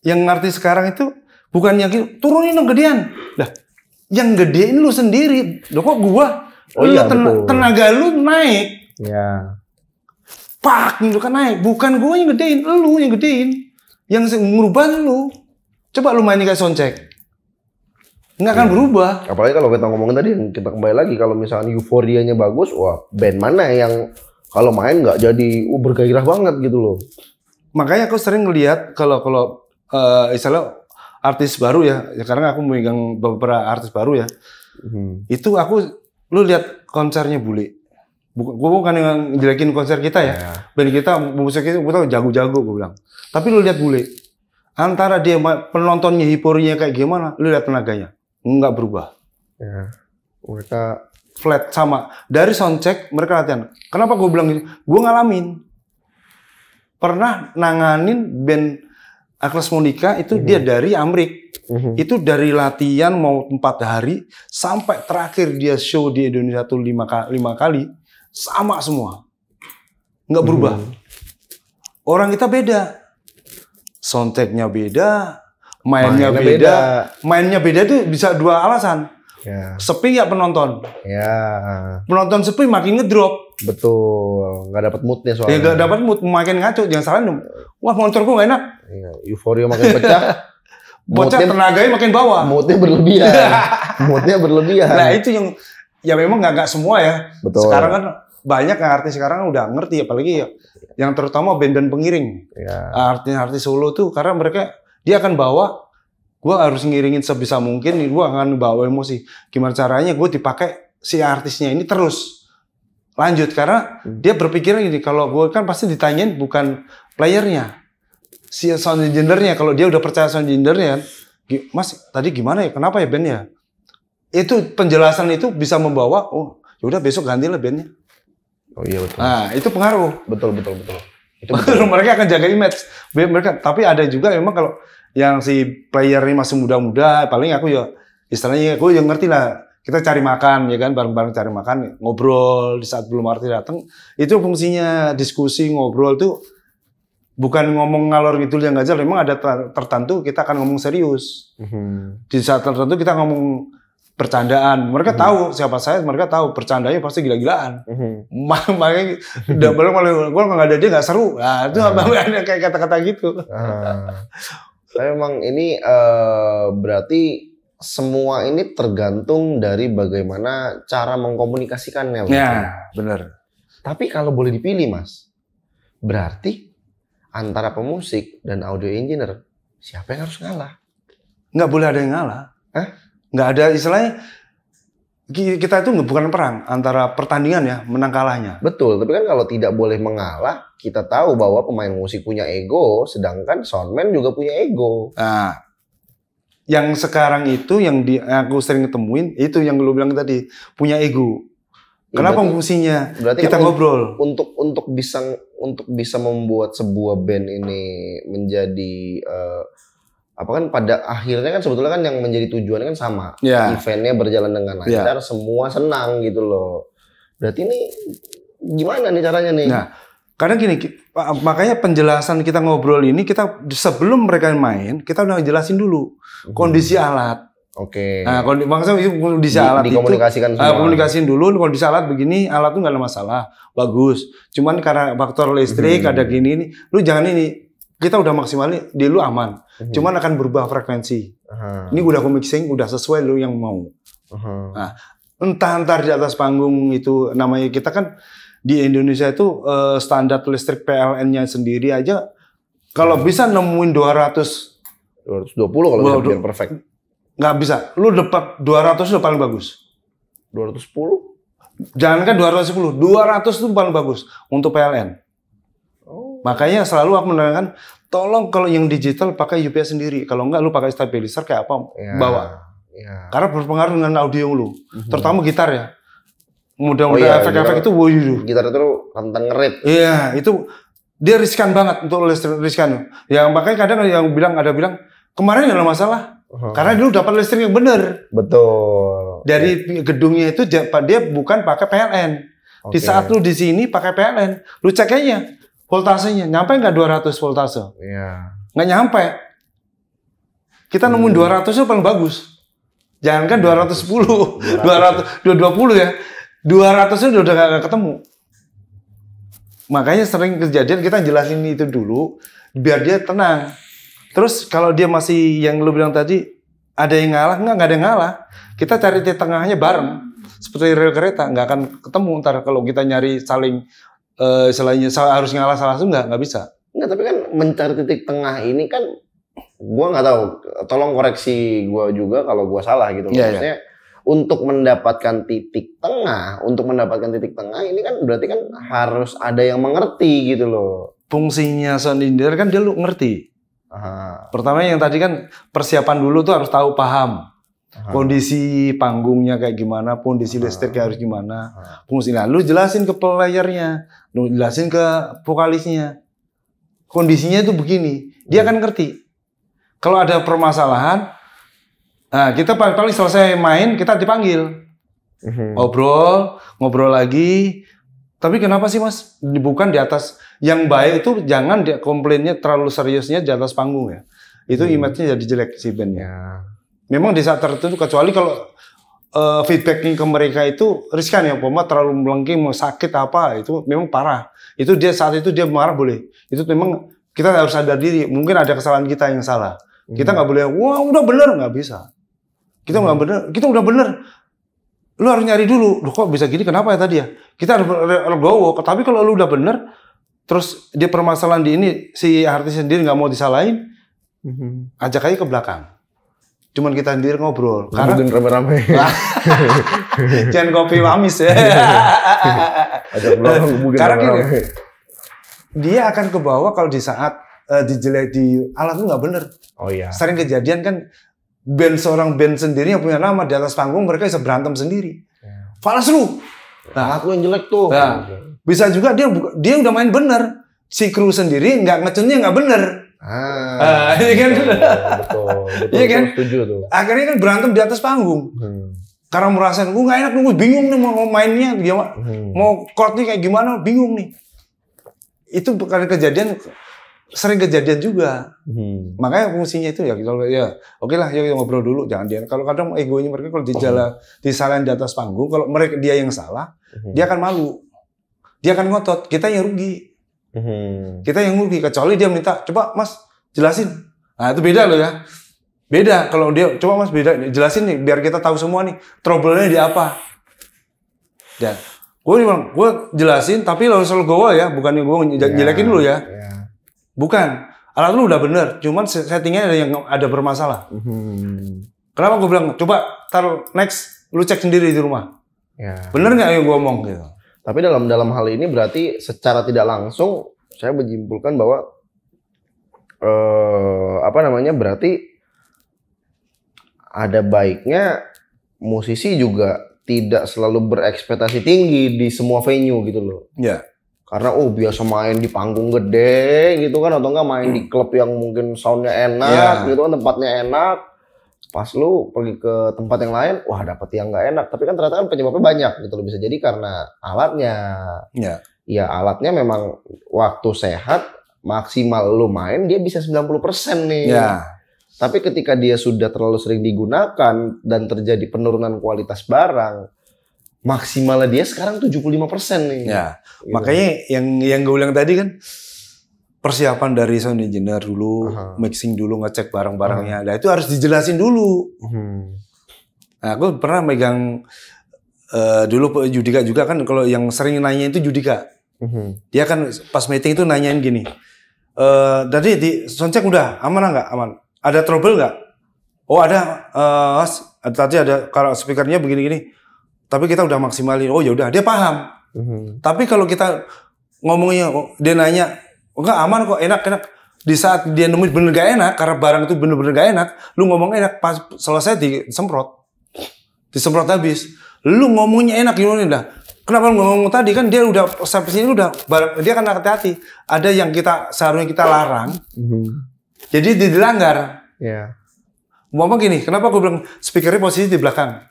Yang ngerti sekarang itu bukan yang turunin dong gedean. Lah, yang gedein lu sendiri. Loh kok gua? Oh iya, ten- betul. tenaga lu naik. Iya. Pak, lu gitu kan naik. Bukan gua yang gedein, lu yang gedein. Yang ngurban lu. Coba lu mainin kayak soncek nggak akan hmm. berubah. Apalagi kalau kita ngomongin tadi kita kembali lagi kalau misalnya euforianya bagus, wah band mana yang kalau main nggak jadi uh, bergairah banget gitu loh. Makanya aku sering ngelihat kalau kalau uh, misalnya artis baru ya, ya karena aku memegang beberapa artis baru ya. Hmm. Itu aku lu lihat konsernya Bule. gue bukan yang jelekin konser kita ya. ya. Band kita, musik kita, gue tau jago-jago gue bilang. Tapi lu lihat Bule, antara dia penontonnya hipornya kayak gimana, lu lihat tenaganya nggak berubah. Ya, mereka flat sama dari soundcheck mereka latihan. Kenapa gue bilang gini? Gitu? Gue ngalamin. Pernah nanganin band Akles Monica itu mm -hmm. dia dari Amrik. Mm -hmm. Itu dari latihan mau empat hari sampai terakhir dia show di Indonesia tuh lima, lima kali sama semua, nggak mhm. berubah. Mm -hmm. Orang kita beda, soundchecknya beda, mainnya, beda. beda. Mainnya beda itu bisa dua alasan. Ya. Sepi ya penonton. Ya. Penonton sepi makin ngedrop. Betul. Nggak dapat moodnya soalnya. Ya, nggak dapat mood, makin ngaco. Jangan salah dong. Wah monitorku nggak enak. Ya, euforia makin pecah. Bocah tenaganya makin bawah. Moodnya berlebihan. moodnya berlebihan. Nah itu yang ya memang nggak nggak semua ya. Betul. Sekarang kan banyak artis sekarang udah ngerti apalagi ya, yang terutama band dan pengiring. Ya. Artis-artis solo tuh karena mereka dia akan bawa gue harus ngiringin sebisa mungkin, gue akan bawa emosi. Gimana caranya gue dipakai si artisnya ini terus lanjut karena hmm. dia berpikiran gini kalau gue kan pasti ditanyain bukan playernya si sound engineer kalau dia udah percaya sound engineer-nya mas tadi gimana ya kenapa ya bandnya itu penjelasan itu bisa membawa oh yaudah besok ganti lah bandnya oh iya betul nah itu pengaruh betul betul betul itu mereka akan jaga image. Mereka tapi ada juga memang kalau yang si player ini masih muda-muda, paling aku ya istilahnya aku yang ngerti lah kita cari makan ya kan bareng-bareng cari makan ngobrol di saat belum arti datang itu fungsinya diskusi ngobrol tuh bukan ngomong ngalor gitu yang jelas. memang ada tertentu kita akan ngomong serius mhm. di saat tertentu kita ngomong percandaan. Mereka -hmm. tahu siapa saya, mereka tahu percandanya pasti gila-gilaan. -hmm. Makanya double kalau gue nggak ada dia nggak seru. Nah, itu apa uh. ada kayak kata-kata gitu. Uh. saya emang ini uh, berarti semua ini tergantung dari bagaimana cara mengkomunikasikannya. Betul? Ya, benar. Tapi kalau boleh dipilih, Mas, berarti antara pemusik dan audio engineer siapa yang harus ngalah? Nggak boleh ada yang ngalah. Hah? nggak ada istilahnya kita itu bukan perang antara pertandingan ya menang kalahnya. Betul, tapi kan kalau tidak boleh mengalah, kita tahu bahwa pemain musik punya ego, sedangkan soundman juga punya ego. Nah, yang sekarang itu yang di, aku sering ketemuin itu yang lu bilang tadi punya ego. Iya, Kenapa berarti, fungsinya? Berarti kita kan ngobrol untuk untuk bisa untuk bisa membuat sebuah band ini menjadi uh, apa kan pada akhirnya kan sebetulnya kan yang menjadi tujuan kan sama yeah. eventnya berjalan dengan lancar yeah. semua senang gitu loh berarti ini gimana nih caranya nih nah, karena gini makanya penjelasan kita ngobrol ini kita sebelum mereka main kita udah jelasin dulu hmm. kondisi hmm. alat Oke. Okay. Nah, maksudnya itu kondisi di, alat dikomunikasikan itu, ah, semua. Uh, komunikasiin dulu kondisi alat begini, alat tuh nggak ada masalah, bagus. Cuman karena faktor listrik hmm. ada gini ini, lu jangan ini kita udah maksimal nih, di lu aman. hmm Cuman akan berubah frekuensi. uh Ini udah aku mixing, udah sesuai lu yang mau. uh Nah, entah entar di atas panggung itu namanya kita kan di Indonesia itu uh, standar listrik PLN-nya sendiri aja kalau hmm. bisa nemuin 200 220 kalau bisa bikin perfect. Nggak bisa. Lu dapat 200 itu paling bagus. 210? Jangan kan 210, 200 itu paling bagus untuk PLN. Makanya selalu aku menerangkan, tolong kalau yang digital pakai UPS sendiri. Kalau enggak lu pakai stabilizer kayak apa Ya. bawa. Ya. Karena berpengaruh dengan audio lu, hmm terutama gitar ya. Mudah-mudahan oh, iya, efek-efek itu woyu. Gitar itu rentan ngerit. Iya, itu dia riskan banget untuk listrik riskan. Yang makanya kadang yang bilang ada bilang kemarin nggak ada masalah. Karena dulu dapat listrik yang benar. Betul. Dari iya. gedungnya itu dia bukan pakai PLN. Okay. Di saat lu di sini pakai PLN, lu cek aja voltasenya nyampe nggak 200 voltase? Iya. Nggak nyampe. Kita nemuin hmm. 200 itu paling bagus. Jangan kan 210, 200, dua 220 ya. 200 itu udah gak, ketemu. Makanya sering kejadian kita jelasin itu dulu biar dia tenang. Terus kalau dia masih yang lu bilang tadi ada yang ngalah nggak nggak ada yang ngalah. Kita cari di tengahnya bareng. Seperti rel kereta nggak akan ketemu ntar kalau kita nyari saling uh, selainnya harus ngalah salah satu nggak nggak bisa. Nggak, tapi kan mencari titik tengah ini kan gua nggak tahu. Tolong koreksi gua juga kalau gua salah gitu. Yeah, iya, iya. Maksudnya yeah. untuk mendapatkan titik tengah, untuk mendapatkan titik tengah ini kan berarti kan harus ada yang mengerti gitu loh. Fungsinya sound kan dia lu ngerti. Aha. Pertama yang tadi kan persiapan dulu tuh harus tahu paham. Kondisi panggungnya kayak gimana, kondisi listriknya harus gimana. Fungsinya lu jelasin ke playernya, lu jelasin ke vokalisnya. Kondisinya itu begini, dia iya. akan ngerti. Kalau ada permasalahan, nah kita paling, paling selesai main kita dipanggil. Ngobrol, mhm. ngobrol lagi, tapi kenapa sih mas? Bukan di atas. Yang baik itu jangan dia komplainnya terlalu seriusnya di atas panggung ya. Itu hmm. image-nya jadi jelek si bandnya. Ya. Iya memang di saat tertentu kecuali kalau uh, feedbacknya ke mereka itu riskan ya Pak. terlalu melengking mau sakit apa itu memang parah itu dia saat itu dia marah boleh itu memang kita harus sadar diri mungkin ada kesalahan kita yang salah kita hmm. nggak boleh wah udah bener nggak bisa kita nggak hmm. bener kita udah bener lu harus nyari dulu Loh, kok bisa gini kenapa ya tadi ya kita harus legowo tapi kalau lu udah bener terus dia permasalahan di ini si artis sendiri nggak mau disalahin -hmm. ajak aja ke belakang cuman kita sendiri ngobrol. Karena rame-rame. Jangan kopi mamis ya. Ada Karena gini, dia akan ke bawah kalau di saat uh, eh, dijelek di alat itu nggak bener. Oh iya. Sering kejadian kan band seorang band sendiri yang punya nama di atas panggung mereka bisa berantem sendiri. Ya. Falas lu. Nah, aku yang jelek tuh. Nah, bisa juga dia dia udah main bener. Si kru sendiri nggak ngecunnya nggak bener. Ah, ah, iya kan? Betul, iya kan? Setuju tuh. Akhirnya kan berantem di atas panggung. Hmm. Karena merasa gue nggak enak, gue bingung nih mau mainnya hmm. mau nih kayak gimana, bingung nih. Itu karena kejadian sering kejadian juga. Hmm. Makanya fungsinya itu ya kalau ya oke lah ya, ya ngobrol dulu jangan dia. Kalau kadang egonya mereka kalau dijala disalahin di atas panggung, kalau mereka dia yang salah, hmm. dia akan malu. Dia akan ngotot, kita yang rugi. Hmm. Kita yang rugi kecuali dia minta, coba Mas jelasin. Nah itu beda loh ya. Beda kalau dia coba Mas beda jelasin nih biar kita tahu semua nih trouble-nya di apa. dan ya. Gue bilang, gue jelasin tapi lo selalu gue ya, bukan gue ya, jelekin dulu ya. Yeah. Bukan. Alat lu udah bener, cuman settingnya ada yang ada bermasalah. Hmm. Kenapa gue bilang coba tar next lu cek sendiri di rumah. Yeah. Bener nggak yang gue omong gitu? Tapi dalam dalam hal ini berarti secara tidak langsung saya menyimpulkan bahwa eh, apa namanya berarti ada baiknya musisi juga tidak selalu berekspektasi tinggi di semua venue gitu loh. Ya. Karena oh biasa main di panggung gede gitu kan atau enggak main hmm. di klub yang mungkin soundnya enak ya. gitu kan tempatnya enak pas lu pergi ke tempat yang lain, wah dapet yang nggak enak. Tapi kan ternyata kan penyebabnya banyak gitu loh. Bisa jadi karena alatnya. Iya. Ya alatnya memang waktu sehat maksimal lu main dia bisa 90% nih. Iya. Tapi ketika dia sudah terlalu sering digunakan dan terjadi penurunan kualitas barang, maksimalnya dia sekarang 75% nih. Ya. Gitu. Makanya yang yang gue ulang tadi kan persiapan dari sound engineer dulu, uh mixing dulu, ngecek barang-barangnya. uh Nah, itu harus dijelasin dulu. uh Nah, aku pernah megang uh, dulu Judika juga kan kalau yang sering nanya itu Judika. uh hmm. Dia kan pas meeting itu nanyain gini. E, tadi di soundcheck udah aman nggak? Aman. Ada trouble nggak? Oh ada, uh, tadi ada kalau speakernya begini-gini. Tapi kita udah maksimalin. Oh ya udah, dia paham. uh Tapi kalau kita ngomongnya, dia nanya enggak oh, aman kok enak enak di saat dia nemuin bener gak enak karena barang itu bener-bener gak enak lu ngomong enak pas selesai disemprot disemprot habis lu ngomongnya enak gimana dah kenapa lu ngomong tadi kan dia udah sampai sini udah barang dia kan hati-hati ada yang kita seharusnya kita larang mm-hmm. jadi dilanggar yeah. ngomong gini kenapa aku bilang speakernya posisi di belakang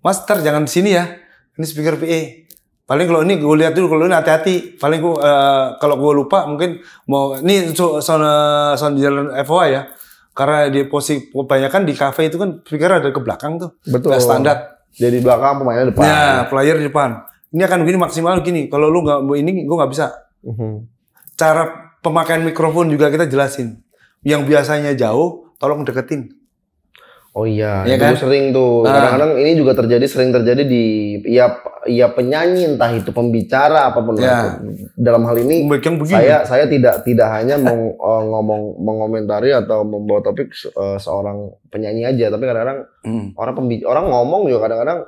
master jangan di sini ya ini speaker PE Paling kalau ini gue lihat dulu kalau ini hati-hati. Paling gue uh, kalau gue lupa mungkin mau ini so, so, so, di jalan FOA ya. Karena di posisi kebanyakan di kafe itu kan pikir ada ke belakang tuh. Betul. standar. Jadi belakang pemainnya depan. Ya, player di depan. Ini akan begini maksimal gini. Kalau lu nggak ini gue nggak bisa. Uh Cara pemakaian mikrofon juga kita jelasin. Yang biasanya jauh, tolong deketin Oh iya, ya kan? sering tuh. Nah. Kadang-kadang ini juga terjadi, sering terjadi di ya ya penyanyi entah itu pembicara apapun. Ya. Dalam hal ini saya saya tidak tidak hanya meng, eh, ngomong mengomentari atau membawa topik uh, seorang penyanyi aja, tapi kadang-kadang hmm. orang pembicara, orang ngomong juga kadang-kadang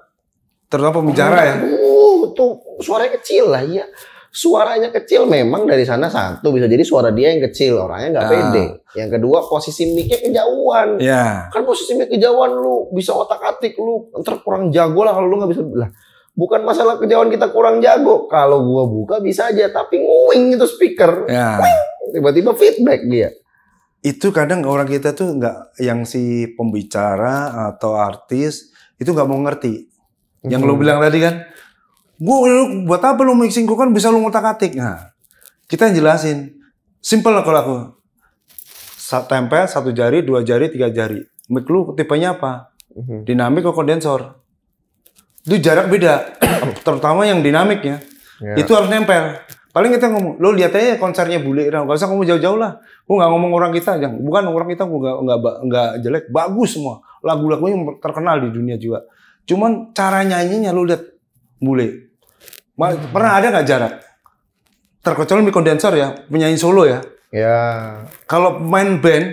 terutama pembicara oh, ya. Uh, tuh suaranya kecil lah ya Suaranya kecil memang dari sana satu bisa jadi suara dia yang kecil orangnya nggak ah. pede. Yang kedua posisi mic kejauhan. ya. Kan posisi mic kejauhan lu bisa otak atik lu ntar kurang jago lah kalau lu nggak bisa lah. Bukan masalah kejauhan kita kurang jago. Kalau gua buka bisa aja tapi nguing itu speaker. Yeah. Tiba-tiba feedback dia itu kadang orang kita tuh nggak yang si pembicara atau artis itu nggak mau ngerti. Yang hmm. lo bilang tadi kan, Gue buat apa lu mixing gue kan bisa lu ngutak-atik. Nah, kita yang jelasin. Simple lah kalau aku. Tempel satu jari, dua jari, tiga jari. Mic lu tipenya apa? Mhm. Dinamik atau kondensor? Itu jarak beda. Terutama yang dinamiknya. Yeah. Itu harus nempel. Paling kita ngomong, lo lihat aja konsernya bule, nah, gak usah ngomong jauh-jauh lah. Gue gak ngomong orang kita, yang bukan orang kita gue gak, gak, gak jelek, bagus semua. Lagu-lagunya terkenal di dunia juga. Cuman cara nyanyinya lo lihat bule. Ma, pernah ada nggak jarak? Terkecuali di kondensor ya, penyanyi solo ya. Ya. Kalau main band,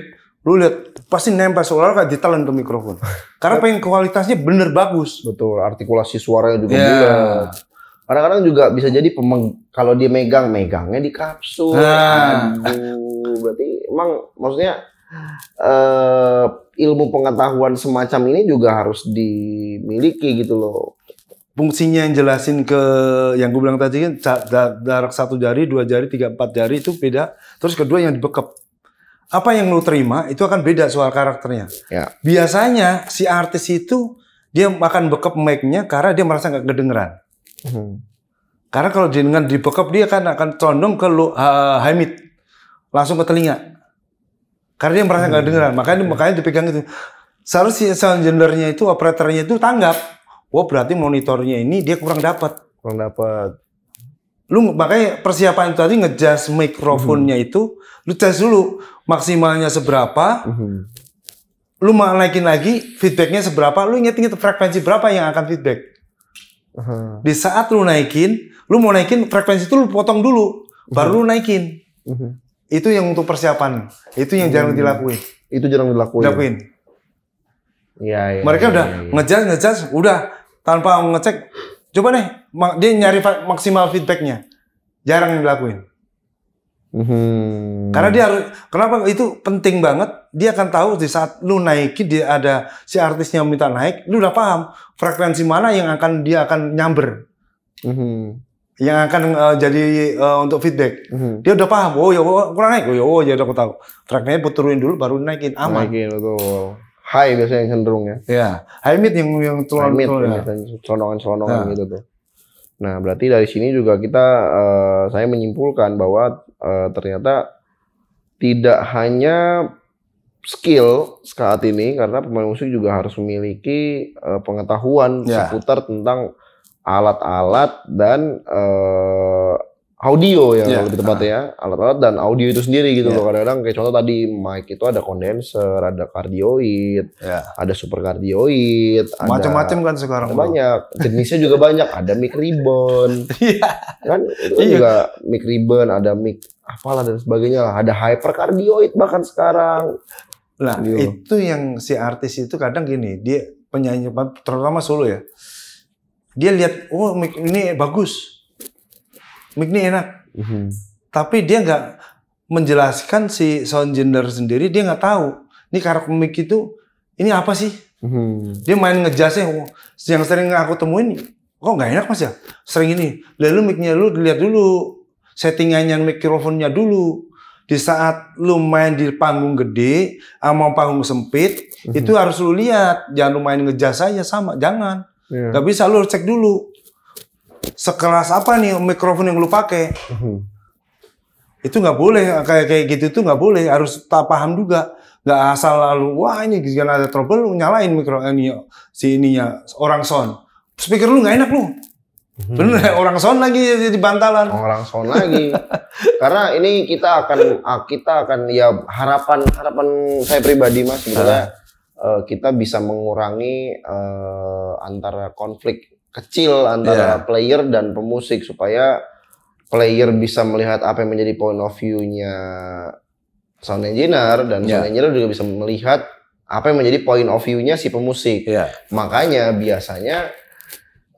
lu lihat pasti nempel suara kayak ditelan ke mikrofon. Karena pengen kualitasnya bener bagus. Betul, artikulasi suaranya juga yeah. Kadang-kadang juga bisa jadi pemeng kalau dia megang megangnya di kapsul. Nah. Aduh, berarti emang maksudnya uh, ilmu pengetahuan semacam ini juga harus dimiliki gitu loh fungsinya yang jelasin ke yang gue bilang tadi kan jarak satu jari, dua jari, tiga, empat jari itu beda. Terus kedua yang dibekap. Apa yang lu terima itu akan beda soal karakternya. Ya. Biasanya si artis itu dia akan bekap make nya karena dia merasa nggak kedengeran. Hmm. Karena kalau dengan dibekap dia akan akan condong ke lu, uh, high langsung ke telinga. Karena dia merasa nggak hmm. kedengeran. Makanya makanya dipegang itu. Seharusnya si sound gendernya itu operatornya itu tanggap Oh berarti monitornya ini dia kurang dapat. Kurang dapat. Lu makanya persiapan itu tadi ngejas mikrofonnya mm -hmm. itu, lu tes dulu maksimalnya seberapa. Mm -hmm. Lu mau naikin lagi feedbacknya seberapa, lu inget-inget frekuensi berapa yang akan feedback. Uh -huh. Di saat lu naikin, lu mau naikin frekuensi itu lu potong dulu, uh mhm. -huh. baru lu naikin. Uh mhm. -huh. Itu yang untuk persiapan. Itu yang jarang mhm. dilakuin. Itu jarang dilakuin. Dilakuin. Ya, ya, Mereka ya, udah ya, ya. ngejar ngejar, udah tanpa ngecek coba deh dia nyari maksimal feedbacknya jarang yang dilakuin hmm. karena dia harus kenapa itu penting banget dia akan tahu di saat lu naikin dia ada si artisnya minta naik lu udah paham frekuensi mana yang akan dia akan nyamber hmm. yang akan uh, jadi uh, untuk feedback hmm. dia udah paham oh ya oh, kurang naik oh ya oh ya udah aku tahu frekuensinya puturin dulu baru naikin aman naikin betul high biasanya cenderung ya. Iya, high mid yang yang celon celonongan-celonongan nah. gitu tuh. Nah, berarti dari sini juga kita uh, saya menyimpulkan bahwa uh, ternyata tidak hanya skill saat ini karena pemain musik juga harus memiliki uh, pengetahuan ya. seputar tentang alat-alat dan uh, audio ya yeah. lebih tepatnya uh. alat-alat dan audio itu sendiri gitu yeah. loh kadang-kadang kayak contoh tadi mic itu ada kondenser ada kardioid yeah. ada super kardioid macam-macam kan sekarang banyak jenisnya juga banyak ada mic ribbon yeah. kan itu iya. juga mic ribbon ada mic apalah dan sebagainya lah ada hyper kardioid bahkan sekarang nah itu yang si artis itu kadang gini dia penyanyi terutama solo ya dia lihat oh mic ini bagus mic ini enak. Mm-hmm. Tapi dia nggak menjelaskan si sound gender sendiri, dia nggak tahu. Ini karaoke mic itu, ini apa sih? Mm-hmm. Dia main ngejasnya, oh, yang sering aku temuin, kok nggak enak mas ya? Sering ini, lalu micnya lu dilihat dulu, settingannya mikrofonnya dulu. Di saat lu main di panggung gede sama panggung sempit, mm-hmm. itu harus lu lihat, jangan lu main ngejas aja sama, jangan. Yeah. Gak bisa lu cek dulu sekelas apa nih mikrofon yang lu pakai hmm. itu nggak boleh kayak kayak gitu tuh nggak boleh harus tak paham juga nggak asal lalu wah ini jangan ada trouble lu nyalain mikro eh, ini si ininya orang sound speaker lu nggak enak lu hmm. Eh, orang sound lagi jadi bantalan orang sound lagi karena ini kita akan ah, kita akan ya harapan harapan saya pribadi mas sebenarnya gitu ah. uh, eh, kita bisa mengurangi uh, antara konflik kecil antara yeah. player dan pemusik supaya player bisa melihat apa yang menjadi point of view-nya sound engineer dan yeah. sound engineer juga bisa melihat apa yang menjadi point of view-nya si pemusik. Yeah. Makanya biasanya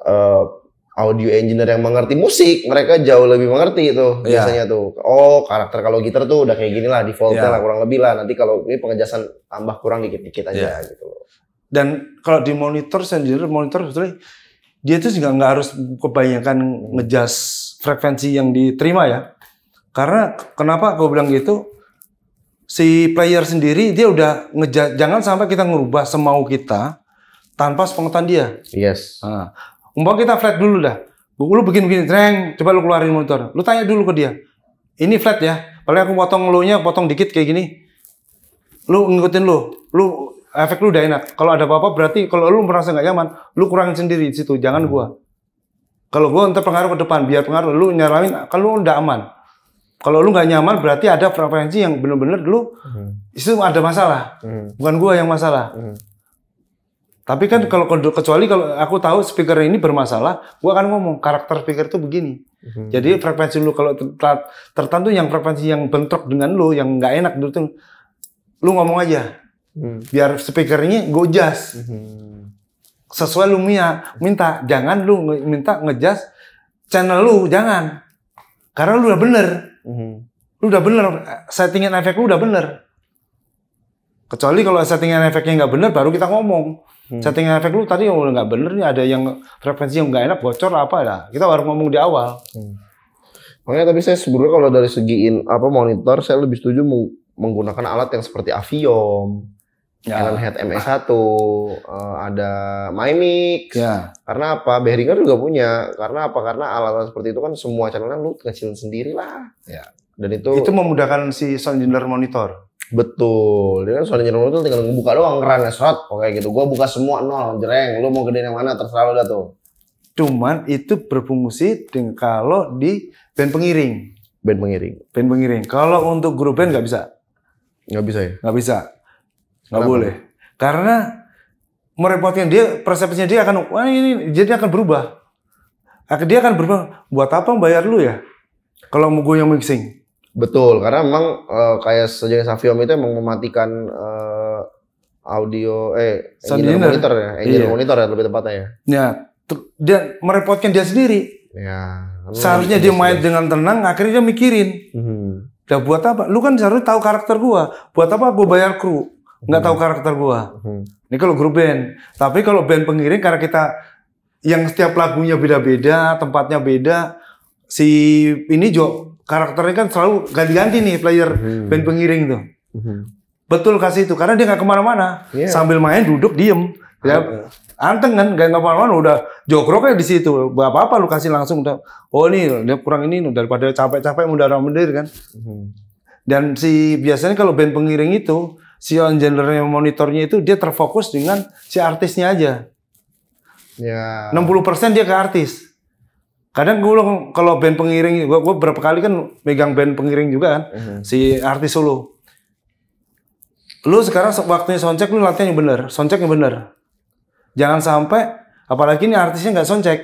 uh, audio engineer yang mengerti musik, mereka jauh lebih mengerti itu yeah. Iya. biasanya tuh. Oh, karakter kalau gitar tuh udah kayak gini lah defaultnya yeah. lah kurang lebih lah. Nanti kalau ini pengejasan tambah kurang dikit-dikit aja yeah. gitu loh. Dan kalau di monitor sendiri engineer monitor sebetulnya dia tuh juga nggak harus kebanyakan ngejas frekuensi yang diterima ya. Karena kenapa aku bilang gitu? Si player sendiri dia udah ngejas, jangan sampai kita ngerubah semau kita tanpa sepengetahuan dia. Yes. Nah, umpama kita flat dulu dah. Lu bikin begini treng, coba lu keluarin motor. Lu tanya dulu ke dia. Ini flat ya. Paling aku potong lu nya potong dikit kayak gini. Lu ngikutin lu. Lu efek lu udah enak. Kalau ada apa-apa berarti kalau lu merasa nggak nyaman, lu kurangin sendiri di situ, jangan gua. Kalau gua ntar pengaruh ke depan, biar pengaruh lu nyaramin kalau lu udah aman. Kalau lu nggak nyaman berarti ada frekuensi yang bener-bener lu hmm. itu ada masalah. Hmm. Bukan gua yang masalah. Hmm. Tapi kan kalau kecuali kalau aku tahu speaker ini bermasalah, gua akan ngomong karakter speaker itu begini. Hmm. Jadi frekuensi lu kalau tertentu yang frekuensi yang bentrok dengan lu yang nggak enak itu lu ngomong aja Hmm. Biar speakernya gojas. Hmm. Sesuai lu minta, jangan lu minta ngejas channel lu jangan. Karena lu udah bener. Hmm. Lu udah bener settingan efek lu udah bener. Kecuali kalau settingan efeknya nggak bener baru kita ngomong. Hmm. Settingan efek lu tadi yang udah nggak bener nih ada yang frekuensi yang nggak enak bocor apa lah. Kita baru ngomong di awal. Hmm. Makanya tapi saya sebenarnya kalau dari segi in, apa monitor saya lebih setuju menggunakan alat yang seperti Avion. Ya. Alan Head MX 1 uh, ada Mymix. Ya. Karena apa? Behringer juga punya. Karena apa? Karena alat-alat seperti itu kan semua channelnya lu kecil sendiri lah. Ya. Dan itu itu memudahkan si sound engineer monitor. Betul. Dia kan sound engineer monitor tinggal buka doang kerannya shot oke gitu. Gua buka semua nol jereng. Lu mau gede yang mana terserah lu dah tuh. Cuman itu berfungsi kalau di band pengiring. Band pengiring. Band pengiring. Kalau untuk grup band nggak bisa. Nggak bisa ya? Nggak bisa Nggak boleh. Karena merepotkan dia, persepsinya dia akan wah ini jadi akan berubah. Dia akan berubah. Buat apa bayar lu ya? Kalau mau gue yang mixing. Betul, karena memang uh, kayak sejenis Aviom itu emang mematikan uh, audio eh Sound engineer monitor ya, engineer iya. monitor ya lebih tepatnya ya. Ya, dia merepotkan dia sendiri. Ya. Seharusnya gitu dia main sudah. Ya. dengan tenang, akhirnya dia mikirin. Hmm. Udah buat apa? Lu kan seharusnya tahu karakter gua. Buat apa gua bayar kru? nggak hmm. tahu karakter gua. Hmm. Ini kalau grup band. Tapi kalau band pengiring karena kita yang setiap lagunya beda-beda, tempatnya beda, si ini Jo karakternya kan selalu ganti-ganti nih player hmm. band pengiring tuh. Hmm. Betul kasih itu karena dia nggak kemana-mana, yeah. sambil main duduk diem. Ya, iya. anteng kan, gak kemana-mana udah jokroknya di situ. Apa apa lu kasih langsung udah. Oh ini dia kurang ini daripada capek-capek mundur mundur kan. Hmm. Dan si biasanya kalau band pengiring itu si on gendernya monitornya itu dia terfokus dengan si artisnya aja. Ya. 60% dia ke artis. Kadang gue kalau band pengiring, gue, gue berapa kali kan megang band pengiring juga kan, uh mhm. -huh. si artis solo. Lu sekarang waktunya soncek lu latihan yang bener, soncek yang bener. Jangan sampai, apalagi ini artisnya nggak soncek.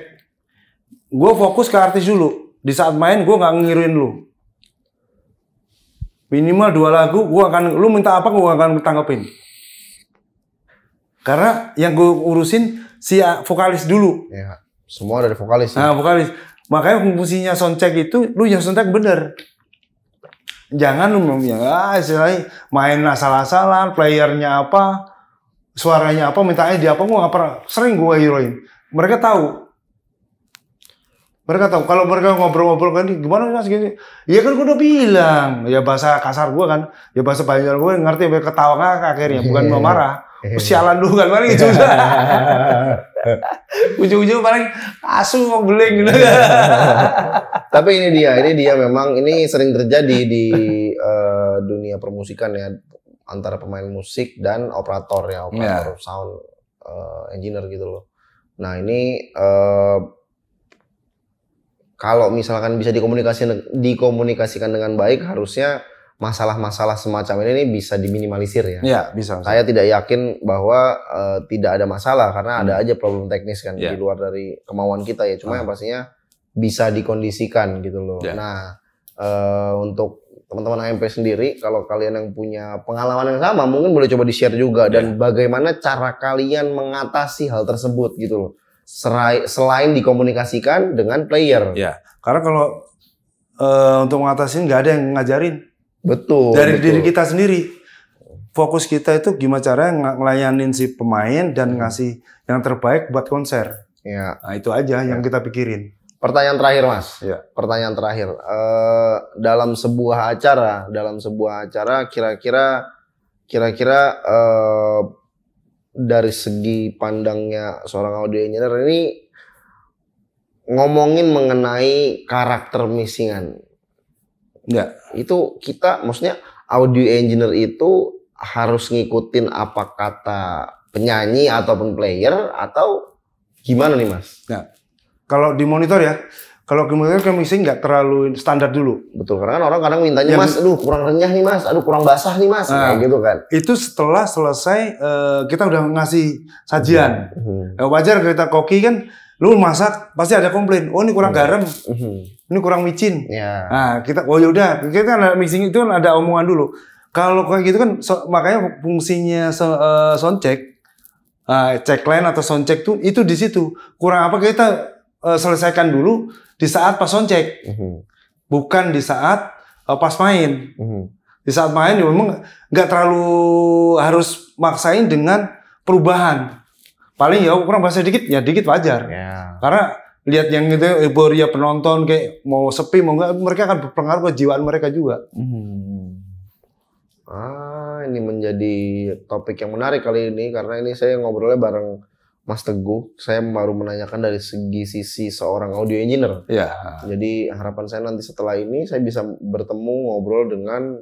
Gue fokus ke artis dulu. Di saat main, gue nggak ngiruin lu minimal dua lagu gua akan lu minta apa gua akan tanggapin karena yang gue urusin si vokalis dulu ya, semua dari vokalis nah vokalis makanya fungsinya soundcheck itu lu yang soundcheck bener jangan lu ya istilahnya main asal-asalan playernya apa suaranya apa mintanya dia apa gue nggak pernah sering gue heroin mereka tahu mereka tahu kalau mereka ngobrol-ngobrol kan gimana mas gini. Ya kan gue udah bilang, ya bahasa kasar gue kan, ya bahasa Banjar gue ngerti mereka ketawa nggak kan akhirnya, bukan mau marah. Sialan dulu kan paling gitu. Ujung-ujung paling asu mau beling gitu. Tapi ini dia, ini dia memang ini sering terjadi di uh, dunia permusikan ya antara pemain musik dan operator ya, operator yeah. sound uh, engineer gitu loh. Nah, ini uh, kalau misalkan bisa dikomunikasi dikomunikasikan dengan baik harusnya masalah-masalah semacam ini, bisa diminimalisir ya. Iya, bisa. Saya tidak yakin bahwa uh, tidak ada masalah karena hmm. ada aja problem teknis kan yeah. di luar dari kemauan kita ya. Cuma hmm. yang pastinya bisa dikondisikan gitu loh. Yeah. Nah, uh, untuk teman-teman AMP sendiri kalau kalian yang punya pengalaman yang sama mungkin boleh coba di-share juga yeah. dan iya. bagaimana cara kalian mengatasi hal tersebut gitu loh selain dikomunikasikan dengan player. Ya, karena kalau uh, untuk mengatasi nggak ada yang ngajarin. Betul. Dari betul. diri kita sendiri. Fokus kita itu gimana cara ngelayanin si pemain dan hmm. ngasih yang terbaik buat konser. Ya. Nah, itu aja ya. yang kita pikirin. Pertanyaan terakhir, Mas. Ya. Pertanyaan terakhir. E, dalam sebuah acara, dalam sebuah acara kira-kira kira-kira E, dari segi pandangnya seorang audio engineer ini ngomongin mengenai karakter missingan. Enggak. Itu kita maksudnya audio engineer itu harus ngikutin apa kata penyanyi ataupun player atau gimana nih mas? Enggak. kalau di monitor ya, kalau kemudian kami sih nggak terlalu standar dulu. Betul, karena kan orang kadang mintanya, Mas, aduh kurang renyah nih Mas, aduh kurang basah nih Mas, nah, kayak gitu kan. Itu setelah selesai, uh, kita udah ngasih sajian. Hmm. Wajar kita koki kan, lu masak pasti ada komplain oh ini kurang mhm. garam mhm. ini kurang micin ya. nah kita oh yaudah kita ada mixing itu kan ada omongan dulu kalau kayak gitu kan so, makanya fungsinya so, uh, eh, sound check uh, lain atau sound check tuh itu di situ kurang apa kita uh, selesaikan dulu di saat pas soncek, mm -hmm. bukan di saat uh, pas main. Mm -hmm. Di saat main ya memang nggak terlalu harus maksain dengan perubahan. Paling ya kurang bahasa dikit, ya dikit wajar. Yeah. Karena lihat yang itu euforia penonton kayak mau sepi mau nggak mereka akan berpengaruh ke jiwaan mereka juga. Hmm. Ah ini menjadi topik yang menarik kali ini karena ini saya ngobrolnya bareng Mas Teguh, saya baru menanyakan dari segi sisi seorang audio engineer. Ya. Jadi harapan saya nanti setelah ini saya bisa bertemu ngobrol dengan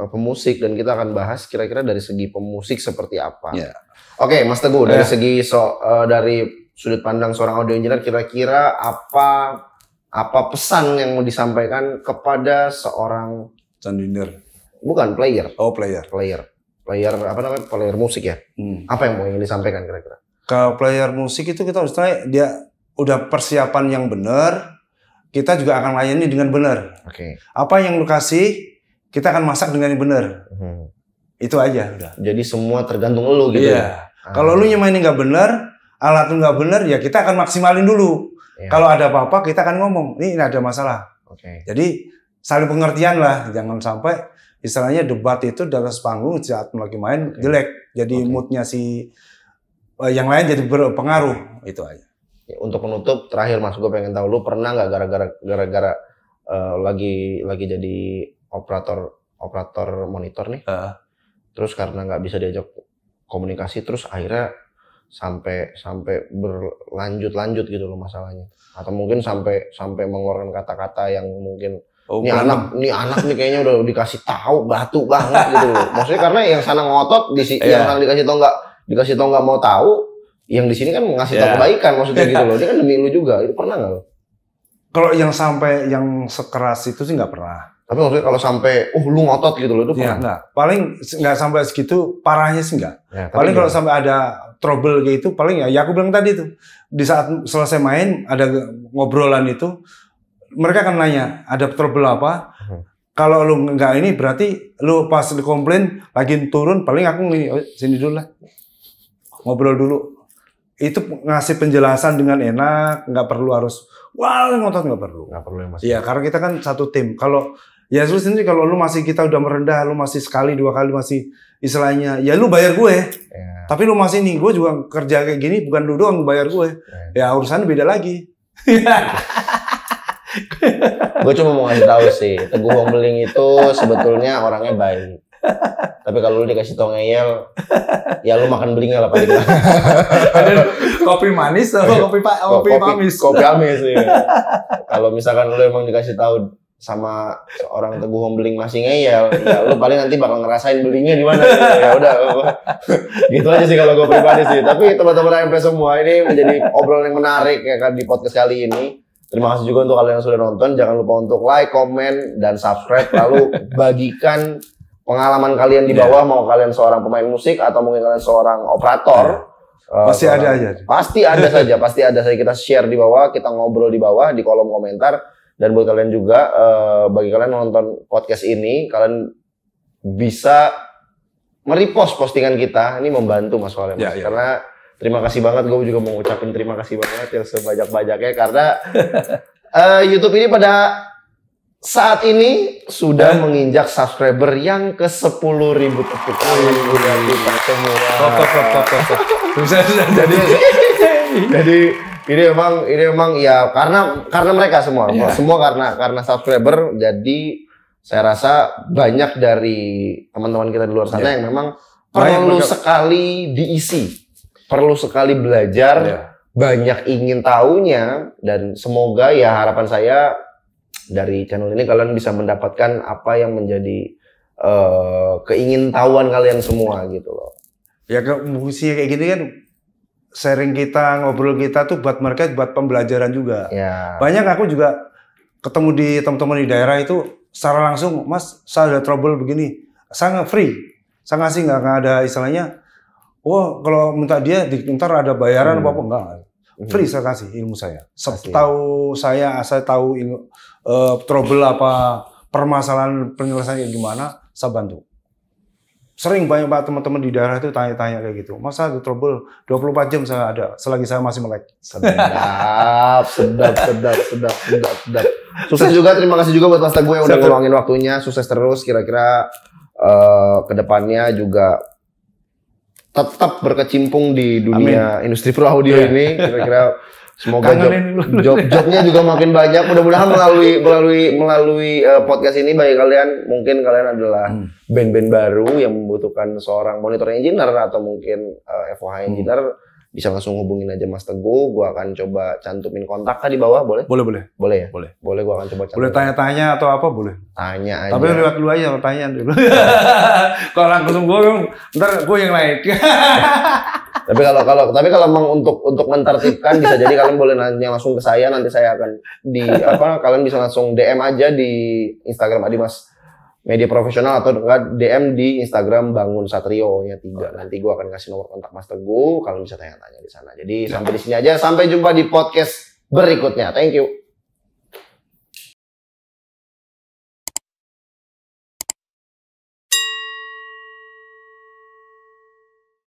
eh, pemusik dan kita akan bahas kira-kira dari segi pemusik seperti apa. Ya. Oke, okay, Mas Teguh, dari iya. segi so, uh, dari sudut pandang seorang audio engineer kira-kira apa apa pesan yang mau disampaikan kepada seorang sound engineer? Bukan player. Oh, player. Player. Player apa namanya? Player musik ya. Hmm. Apa yang mau ingin disampaikan kira-kira? ke player musik itu kita harus tanya dia udah persiapan yang benar kita juga akan layani dengan benar okay. apa yang lu kasih kita akan masak dengan yang benar hmm. itu aja udah jadi semua tergantung lu gitu iya. Ya? ah. kalau lu nyemain nggak benar alat lu nggak benar ya kita akan maksimalin dulu yeah. kalau ada apa-apa kita akan ngomong ini ada masalah okay. jadi saling pengertian lah jangan sampai istilahnya debat itu dalam panggung saat lagi main okay. jelek jadi okay. moodnya si Eh, yang lain jadi berpengaruh itu aja. Ya, untuk penutup terakhir Mas gue pengen tahu lu pernah nggak gara-gara gara-gara uh, lagi lagi jadi operator operator monitor nih. Uh. Terus karena nggak bisa diajak komunikasi terus akhirnya sampai sampai berlanjut-lanjut gitu loh masalahnya. Atau mungkin sampai sampai mengeluarkan kata-kata yang mungkin Oh, ini anak, ini anak nih kayaknya udah dikasih tahu batu banget gitu loh. Maksudnya karena yang sana ngotot, di, yeah. yang sana dikasih tahu nggak dikasih tau nggak mau tahu yang di sini kan ngasih yeah. tau iya. kebaikan maksudnya gitu loh dia kan demi lu juga itu pernah nggak kalau yang sampai yang sekeras itu sih nggak pernah tapi maksudnya kalau sampai oh lu ngotot gitu loh itu iya, pernah ya, paling nggak sampai segitu parahnya sih nggak ya, paling ya. kalau sampai ada trouble kayak itu paling ya, ya aku bilang tadi tuh di saat selesai main ada ngobrolan itu mereka akan nanya ada trouble apa hmm. kalau lu nggak ini berarti lu pas komplain lagi turun paling aku oh, sini dulu lah ngobrol dulu itu ngasih penjelasan dengan enak nggak perlu harus wah ngotot nggak perlu nggak perlu yang masih iya karena kita kan satu tim kalau ya lu sendiri kalau lu masih kita udah merendah lu masih sekali dua kali masih istilahnya ya lu bayar gue ya. tapi lu masih nih gue juga kerja kayak gini bukan lu doang bayar gue iya. ya, ya urusan beda lagi gue cuma mau ngasih tahu sih teguh Beling itu sebetulnya orangnya baik tapi kalau lu dikasih tong ngeyel, ya lu makan belinya lah paling. Ada kopi manis atau iya. kopi pa kopi, kopi amis? Kopi amis ya. kalau misalkan lu emang dikasih tahu sama seorang teguh beling masih ngeyel, ya lu paling nanti bakal ngerasain belinya di mana. Ya udah, gitu aja sih kalau gue pribadi sih. Tapi teman-teman MP semua ini menjadi obrolan yang menarik ya kan di podcast kali ini. Terima kasih juga untuk kalian yang sudah nonton. Jangan lupa untuk like, komen, dan subscribe. Lalu bagikan pengalaman kalian di iya. bawah yeah. mau kalian seorang pemain musik atau mungkin kalian seorang operator yeah. Iya. pasti ada aja pasti ada saja pasti ada saja kita share di bawah kita ngobrol di bawah di kolom komentar dan buat kalian juga uh, bagi kalian nonton podcast ini kalian bisa merepost postingan kita ini membantu mas Soleh yeah, yeah. karena terima kasih banget gue juga mau ucapin terima kasih banget yang sebanyak-banyaknya karena uh, YouTube ini pada saat ini sudah Dan? menginjak subscriber yang ke sepuluh ribu tepuk tangan Jadi jadi ini emang ini emang ya karena karena mereka semua yeah. semua karena karena subscriber jadi saya rasa banyak dari teman-teman kita di luar sana yeah. yang memang banyak perlu mereka. sekali diisi perlu sekali belajar yeah. banyak ingin tahunya dan semoga ya harapan saya dari channel ini kalian bisa mendapatkan apa yang menjadi uh, keingintahuan kalian semua gitu loh. Ya ke musik kayak gini kan sharing kita, ngobrol kita tuh buat mereka buat pembelajaran juga. Ya. Banyak aku juga ketemu di teman-teman di daerah itu secara langsung, Mas, saya ada trouble begini. sangat free. sangat sih nggak ada istilahnya. Wah, oh, kalau minta dia ntar ada bayaran hmm. apa apa enggak. Free hmm. saya kasih ilmu saya. Setahu saya, saya tahu ilmu, uh, trouble apa permasalahan penyelesaiannya gimana, saya bantu. Sering banyak pak teman-teman di daerah itu tanya-tanya kayak gitu. Masa ada trouble 24 jam saya ada selagi saya masih melek. Sedap, sedap, sedap, sedap, sedap, sedap. Sukses juga, terima kasih juga buat Mas Teguh yang udah ngeluangin waktunya. Sukses terus kira-kira uh, eh, kedepannya juga tetap berkecimpung di dunia Amin. industri pro audio yeah. ini kira-kira Semoga jok job, job jobnya juga makin banyak. Mudah-mudahan melalui melalui melalui uh, podcast ini bagi kalian mungkin kalian adalah hmm. band-band baru yang membutuhkan seorang monitor engineer atau mungkin uh, e, FOH hmm. engineer hmm. bisa langsung hubungin aja Mas Teguh. Gua akan coba cantumin kontak di bawah boleh? Boleh boleh. Boleh ya? Boleh. Boleh gua akan coba cantumin. Boleh tanya-tanya atau apa boleh? Tanya aja. Tapi lewat dulu aja pertanyaan dulu. Kalau langsung gua ntar gua yang naik. tapi kalau kalau tapi kalau memang untuk untuk mentertibkan bisa jadi kalian boleh nanya langsung ke saya nanti saya akan di apa kalian bisa langsung DM aja di Instagram Adimas media profesional atau DM di Instagram Bangun Satrio nya tiga. Nanti gue akan kasih nomor kontak Mas Teguh. Kalian bisa tanya-tanya di sana. Jadi sampai di sini aja. Sampai jumpa di podcast berikutnya. Thank you.